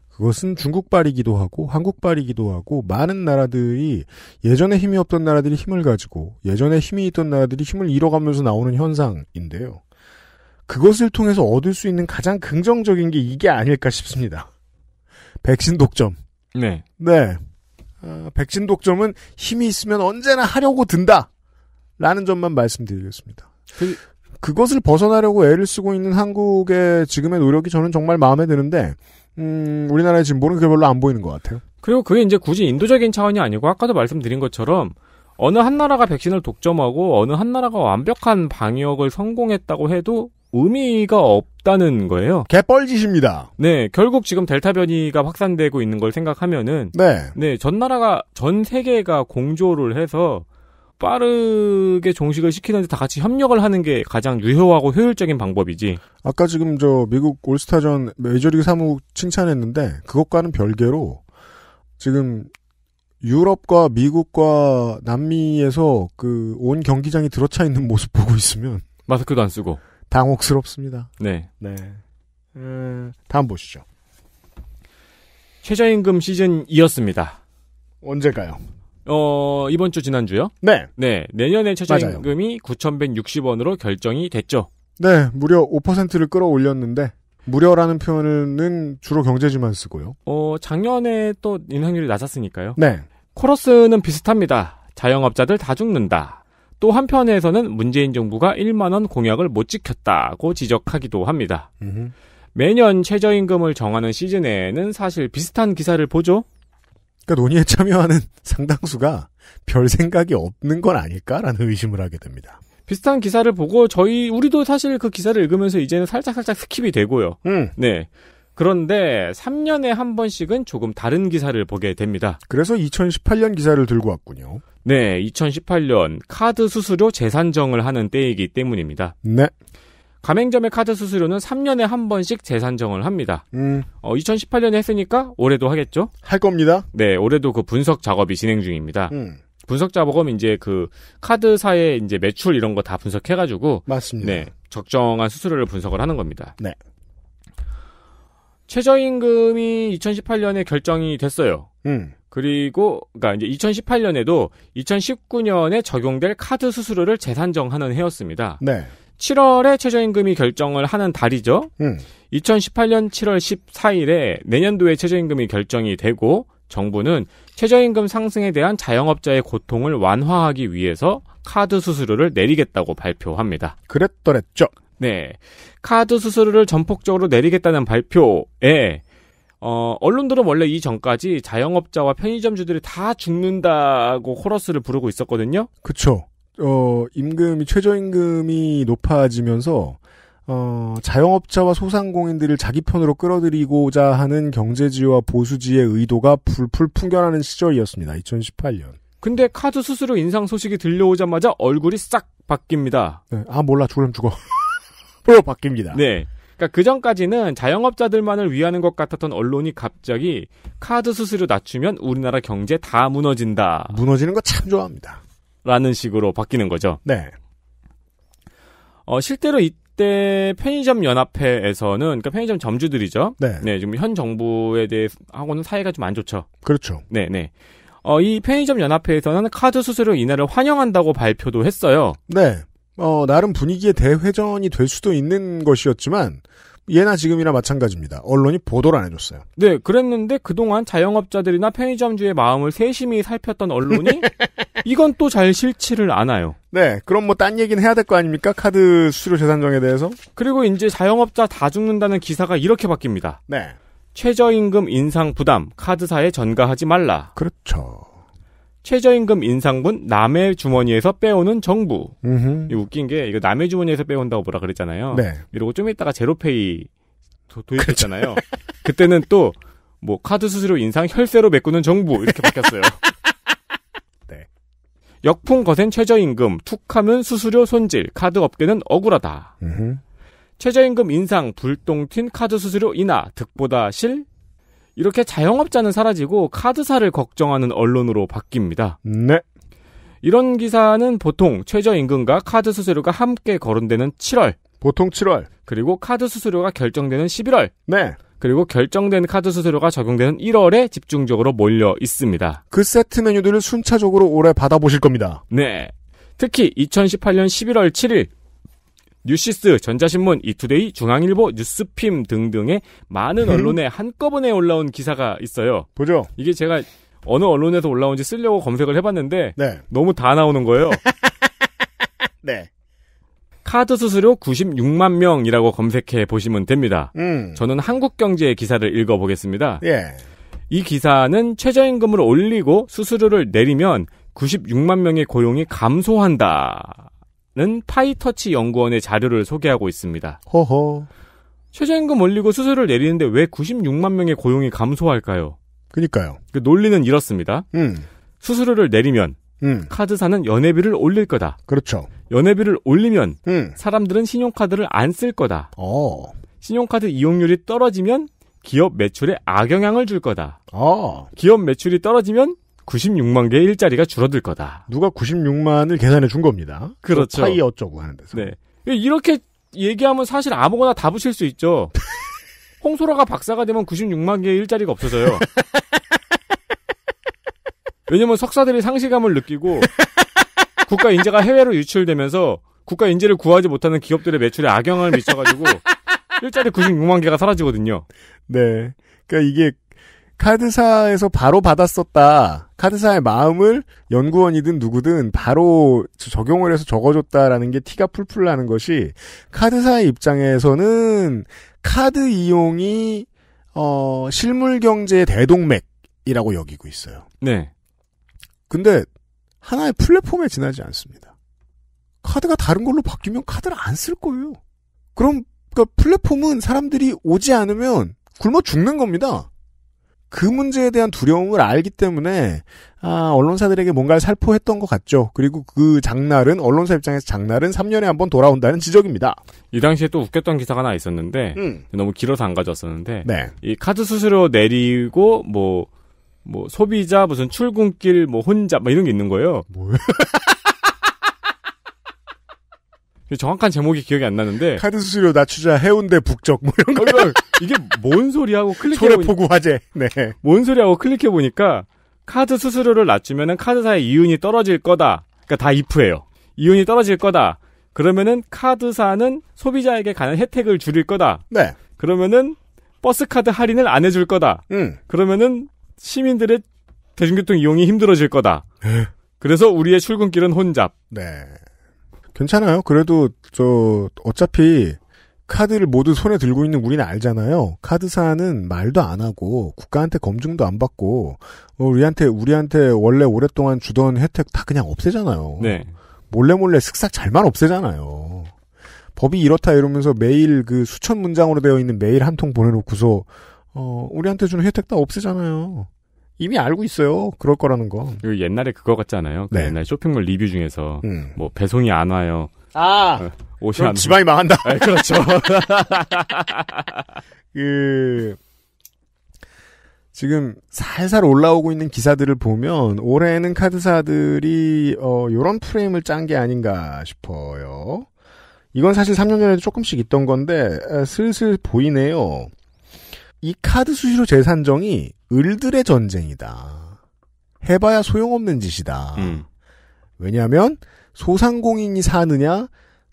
그것은 중국발이기도 하고 한국발이기도 하고 많은 나라들이 예전에 힘이 없던 나라들이 힘을 가지고 예전에 힘이 있던 나라들이 힘을 잃어가면서 나오는 현상인데요. 그것을 통해서 얻을 수 있는 가장 긍정적인 게 이게 아닐까 싶습니다. 백신 독점. 네. 네. 어, 백신 독점은 힘이 있으면 언제나 하려고 든다. 라는 점만 말씀드리겠습니다. 그, 그것을 벗어나려고 애를 쓰고 있는 한국의 지금의 노력이 저는 정말 마음에 드는데, 음, 우리나라의 진보는 그게 별로 안 보이는 것 같아요. 그리고 그게 이제 굳이 인도적인 차원이 아니고, 아까도 말씀드린 것처럼, 어느 한 나라가 백신을 독점하고 어느 한 나라가 완벽한 방역을 성공했다고 해도 의미가 없다는 거예요. 개뻘짓입니다. 네, 결국 지금 델타 변이가 확산되고 있는 걸 생각하면은 네, 네, 전 나라가 전 세계가 공조를 해서 빠르게 종식을 시키는데 다 같이 협력을 하는 게 가장 유효하고 효율적인 방법이지. 아까 지금 저 미국 올스타전 메이저리그 사무 칭찬했는데 그것과는 별개로 지금 유럽과 미국과 남미에서 그 온 경기장이 들어차 있는 모습 보고 있으면 마스크도 안 쓰고 당혹스럽습니다. 네. 네. 다음 보시죠. 최저임금 시즌이었습니다. 언제가요? 어, 이번 주 지난주요? 네. 네. 내년에 최저임금이 9,160원으로 결정이 됐죠. 네. 무려 5%를 끌어올렸는데 무려라는 표현은 주로 경제지만 쓰고요. 어, 작년에 또 인상률이 낮았으니까요. 네. 코러스는 비슷합니다. 자영업자들 다 죽는다. 또 한편에서는 문재인 정부가 1만 원 공약을 못 지켰다고 지적하기도 합니다. 으흠. 매년 최저임금을 정하는 시즌에는 사실 비슷한 기사를 보죠. 그러니까 논의에 참여하는 상당수가 별 생각이 없는 건 아닐까라는 의심을 하게 됩니다. 비슷한 기사를 보고 저희 우리도 사실 그 기사를 읽으면서 이제는 살짝 살짝 스킵이 되고요. 음. 네. 그런데 3년에 한 번씩은 조금 다른 기사를 보게 됩니다. 그래서 2018년 기사를 들고 왔군요. 네, 2018년 카드 수수료 재산정을 하는 때이기 때문입니다. 네. 가맹점의 카드 수수료는 3년에 한 번씩 재산정을 합니다. 음. 어, 2018년에 했으니까 올해도 하겠죠? 할 겁니다. 네, 올해도 그 분석 작업이 진행 중입니다. 음. 분석 작업은 이제 그 카드사의 이제 매출 이런 거 다 분석해가지고 맞습니다. 네, 적정한 수수료를 분석을 하는 겁니다. 네. 최저임금이 2018년에 결정이 됐어요. 음. 그리고 그니까 이제 2018년에도 2019년에 적용될 카드 수수료를 재산정하는 해였습니다. 네. 7월에 최저임금이 결정을 하는 달이죠. 음. 2018년 7월 14일에 내년도에 최저임금이 결정이 되고 정부는 최저임금 상승에 대한 자영업자의 고통을 완화하기 위해서 카드 수수료를 내리겠다고 발표합니다. 그랬더랬죠. 네. 카드 수수료를 전폭적으로 내리겠다는 발표에 어, 언론들은 원래 이전까지 자영업자와 편의점주들이 다 죽는다고 코러스를 부르고 있었거든요. 그렇죠. 어, 임금이 최저임금이 높아지면서 어, 자영업자와 소상공인들을 자기 편으로 끌어들이고자 하는 경제지와 보수지의 의도가 불풀 풍겨나는 시절이었습니다. 2018년. 근데 카드 수수료 인상 소식이 들려오자마자 얼굴이 싹 바뀝니다. 네, 아 몰라 죽으면 죽어. 로 바뀝니다. 네. 그니까그 전까지는 자영업자들만을 위하는 것 같았던 언론이 갑자기 카드 수수료 낮추면 우리나라 경제 다 무너진다. 무너지는 거 참 좋아합니다. 라는 식으로 바뀌는 거죠. 네. 어, 실제로 이때 편의점 연합회에서는 그러니까 편의점 점주들이죠. 네. 네, 지금 현 정부에 대해 하고는 사이가 좀 안 좋죠. 그렇죠. 네, 네. 어, 이 편의점 연합회에서는 카드 수수료 인하를 환영한다고 발표도 했어요. 네. 어, 나름 분위기의 대회전이 될 수도 있는 것이었지만 예나 지금이나 마찬가지입니다. 언론이 보도를 안 해줬어요. 네, 그랬는데 그동안 자영업자들이나 편의점주의 마음을 세심히 살폈던 언론이 *laughs* 이건 또 잘 실치를 않아요. 네, 그럼 뭐 딴 얘기는 해야 될 거 아닙니까? 카드 수수료 재산정에 대해서? 그리고 이제 자영업자 다 죽는다는 기사가 이렇게 바뀝니다. 네. 최저임금 인상 부담, 카드사에 전가하지 말라. 그렇죠. 최저임금 인상분 남의 주머니에서 빼오는 정부. 음흠. 이 웃긴 게 이거 남의 주머니에서 빼온다고 뭐라 그랬잖아요. 네. 이러고 좀 이따가 제로페이 도, 입했잖아요 그렇죠. *laughs* 그때는 또 뭐 카드 수수료 인상 혈세로 메꾸는 정부 이렇게 바뀌었어요. *laughs* 네. 역풍 거센 최저임금 툭하면 수수료 손질 카드 업계는 억울하다. 음흠. 최저임금 인상 불똥 튄 카드 수수료 인하 득보다 실 이렇게 자영업자는 사라지고 카드사를 걱정하는 언론으로 바뀝니다. 네. 이런 기사는 보통 최저임금과 카드 수수료가 함께 거론되는 7월. 보통 7월. 그리고 카드 수수료가 결정되는 11월. 네. 그리고 결정된 카드 수수료가 적용되는 1월에 집중적으로 몰려 있습니다. 그 세트 메뉴들을 순차적으로 올해 받아보실 겁니다. 네. 특히 2018년 11월 7일 뉴시스, 전자신문, 이투데이, 중앙일보, 뉴스핌 등등의 많은 음? 언론에 한꺼번에 올라온 기사가 있어요. 보죠. 이게 제가 어느 언론에서 올라온지 쓰려고 검색을 해봤는데 네. 너무 다 나오는 거예요. *laughs* 네. 카드 수수료 96만 명이라고 검색해 보시면 됩니다. 음. 저는 한국경제의 기사를 읽어보겠습니다. 예. 이 기사는 최저임금을 올리고 수수료를 내리면 96만 명의 고용이 감소한다. 는 파이터치 연구원의 자료를 소개하고 있습니다. 허허. 최저임금 올리고 수수료를 내리는데 왜 96만 명의 고용이 감소할까요? 그니까요. 그 논리는 이렇습니다. 음. 수수료를 내리면 음. 카드사는 연회비를 올릴 거다. 그렇죠. 연회비를 올리면 음. 사람들은 신용카드를 안 쓸 거다. 어. 신용카드 이용률이 떨어지면 기업 매출에 악영향을 줄 거다. 어. 기업 매출이 떨어지면 96만 개의 일자리가 줄어들 거다. 누가 96만을 계산해 준 겁니다. 그렇죠. 파이 어쩌고 하는 데서. 네. 예, 이렇게 얘기하면 사실 아무거나 다 붙일 수 있죠. *laughs* 홍소라가 박사가 되면 96만 개의 일자리가 없어져요. 왜냐면 석사들이 상실감을 느끼고 국가 인재가 해외로 유출되면서 국가 인재를 구하지 못하는 기업들의 매출에 악영향을 미쳐가지고 일자리 96만 개가 사라지거든요. 네. 그러니까 이게 카드사에서 바로 받았었다. 카드사의 마음을 연구원이든 누구든 바로 적용을 해서 적어줬다라는 게 티가 풀풀 나는 것이 카드사의 입장에서는 카드 이용이 어, 실물 경제의 대동맥이라고 여기고 있어요. 네. 근데 하나의 플랫폼에 지나지 않습니다. 카드가 다른 걸로 바뀌면 카드를 안 쓸 거예요. 그럼 그러니까 플랫폼은 사람들이 오지 않으면 굶어 죽는 겁니다. 그 문제에 대한 두려움을 알기 때문에 아, 언론사들에게 뭔가를 살포했던 것 같죠. 그리고 그 장날은 언론사 입장에서 장날은 3년에 한 번 돌아온다는 지적입니다. 이 당시에 또 웃겼던 기사가 하나 있었는데 음. 너무 길어서 안 가져왔었는데 네. 이 카드 수수료 내리고 뭐뭐 뭐 소비자 무슨 출근길 뭐 혼자 막 이런 게 있는 거예요. 뭐요? *laughs* 정확한 제목이 기억이 안 나는데 카드 수수료 낮추자 해운대 북적 뭐 이런 어, 거 이게 뭔 소리하고 클릭해 소래포구 화재 네뭔 소리하고 클릭해 보니까 카드 수수료를 낮추면은 카드사의 이윤이 떨어질 거다 그러니까 다이프예요 이윤이 떨어질 거다 그러면은 카드사는 소비자에게 가는 혜택을 줄일 거다 네 그러면은 버스 카드 할인을 안 해줄 거다 음. 그러면은 시민들의 대중교통 이용이 힘들어질 거다 그래서 우리의 출근길은 혼잡 네 괜찮아요. 그래도 저 어차피 카드를 모두 손에 들고 있는 우리는 알잖아요. 카드사는 말도 안 하고 국가한테 검증도 안 받고 어, 우리한테 우리한테 원래 오랫동안 주던 혜택 다 그냥 없애잖아요. 네. 몰래 몰래 슥싹 잘만 없애잖아요. 법이 이렇다 이러면서 매일 그 수천 문장으로 되어 있는 메일 한 통 보내놓고서 어 우리한테 주는 혜택 다 없애잖아요. 이미 알고 있어요. 그럴 거라는 거. 그 옛날에 그거 같잖아요. 그 네. 옛날 쇼핑몰 리뷰 중에서 음. 뭐 배송이 안 와요. 아 어, 옷이 안 지방이 망한다. 네, 그렇죠. *laughs* 그 지금 살살 올라오고 있는 기사들을 보면 올해는 카드사들이 어 요런 프레임을 짠 게 아닌가 싶어요. 이건 사실 3년 전에도 조금씩 있던 건데 슬슬 보이네요. 이 카드 수시로 재산정이 을들의 전쟁이다. 해봐야 소용없는 짓이다. 음. 왜냐하면 소상공인이 사느냐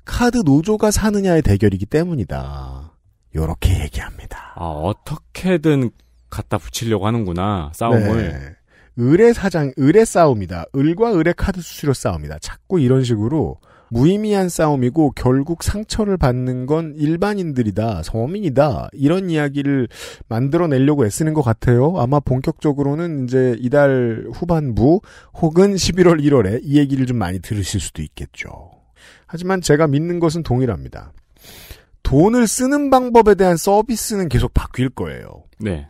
카드 노조가 사느냐의 대결이기 때문이다. 요렇게 얘기합니다. 아, 어떻게든 갖다 붙이려고 하는구나 싸움을. 네. 을의 사장, 을의 싸움이다. 을과 을의 카드 수수료 싸움이다. 자꾸 이런 식으로 무의미한 싸움이고 결국 상처를 받는 건 일반인들이다, 서민이다 이런 이야기를 만들어내려고 애쓰는 것 같아요. 아마 본격적으로는 이제 이달 후반부 혹은 11월 1월에 이 얘기를 좀 많이 들으실 수도 있겠죠. 하지만 제가 믿는 것은 동일합니다. 돈을 쓰는 방법에 대한 서비스는 계속 바뀔 거예요. 네.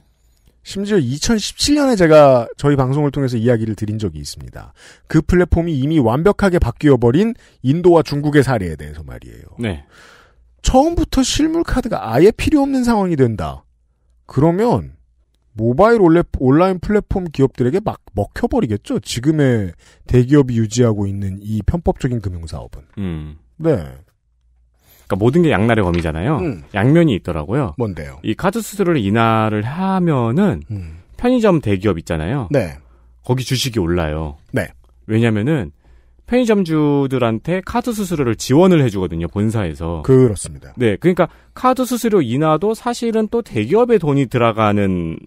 심지어 2017년에 제가 저희 방송을 통해서 이야기를 드린 적이 있습니다. 그 플랫폼이 이미 완벽하게 바뀌어버린 인도와 중국의 사례에 대해서 말이에요. 네. 처음부터 실물 카드가 아예 필요 없는 상황이 된다. 그러면 모바일 온라인 플랫폼 기업들에게 막 먹혀버리겠죠. 지금의 대기업이 유지하고 있는 이 편법적인 금융사업은. 음. 네. 그러니까 모든 게 양날의 검이잖아요. 음. 양면이 있더라고요. 뭔데요? 이 카드 수수료를 인하를 하면은 음. 편의점 대기업 있잖아요. 네. 거기 주식이 올라요. 네. 왜냐면은 편의점주들한테 카드 수수료를 지원을 해주거든요, 본사에서. 그렇습니다. 네, 그러니까 카드 수수료 인하도 사실은 또 대기업의 돈이 들어가는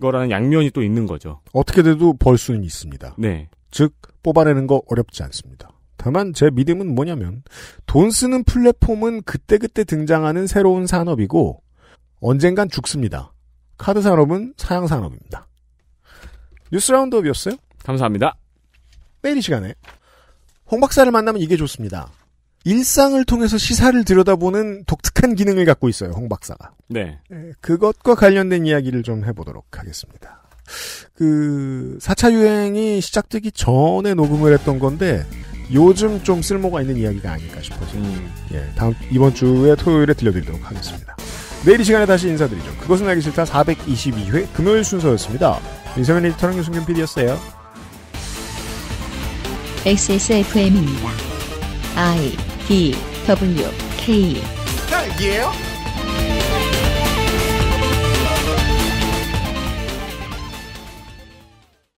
거라는 양면이 또 있는 거죠. 어떻게 돼도 벌 수는 있습니다. 네. 즉, 뽑아내는 거 어렵지 않습니다. 다만 제 믿음은 뭐냐면 돈 쓰는 플랫폼은 그때그때 등장하는 새로운 산업이고 언젠간 죽습니다. 카드 산업은 사양 산업입니다. 뉴스 라운드업이었어요. 감사합니다. 매일 이 시간에 홍 박사를 만나면 이게 좋습니다. 일상을 통해서 시사를 들여다보는 독특한 기능을 갖고 있어요, 홍 박사가. 네. 네 그것과 관련된 이야기를 좀 해보도록 하겠습니다. 그, 4차 유행이 시작되기 전에 녹음을 했던 건데, 요즘 좀 쓸모가 있는 이야기가 아닐까 싶어서 음. 예, 다음 이번 주에 토요일에 들려드리도록 하겠습니다. 내일 이 시간에 다시 인사드리죠. 그것은 알기 싫다 422회 금요일 순서였습니다. 민성현 에터랑 유승균 PD였어요. XSFM입니다. I D W K. 딱이에요?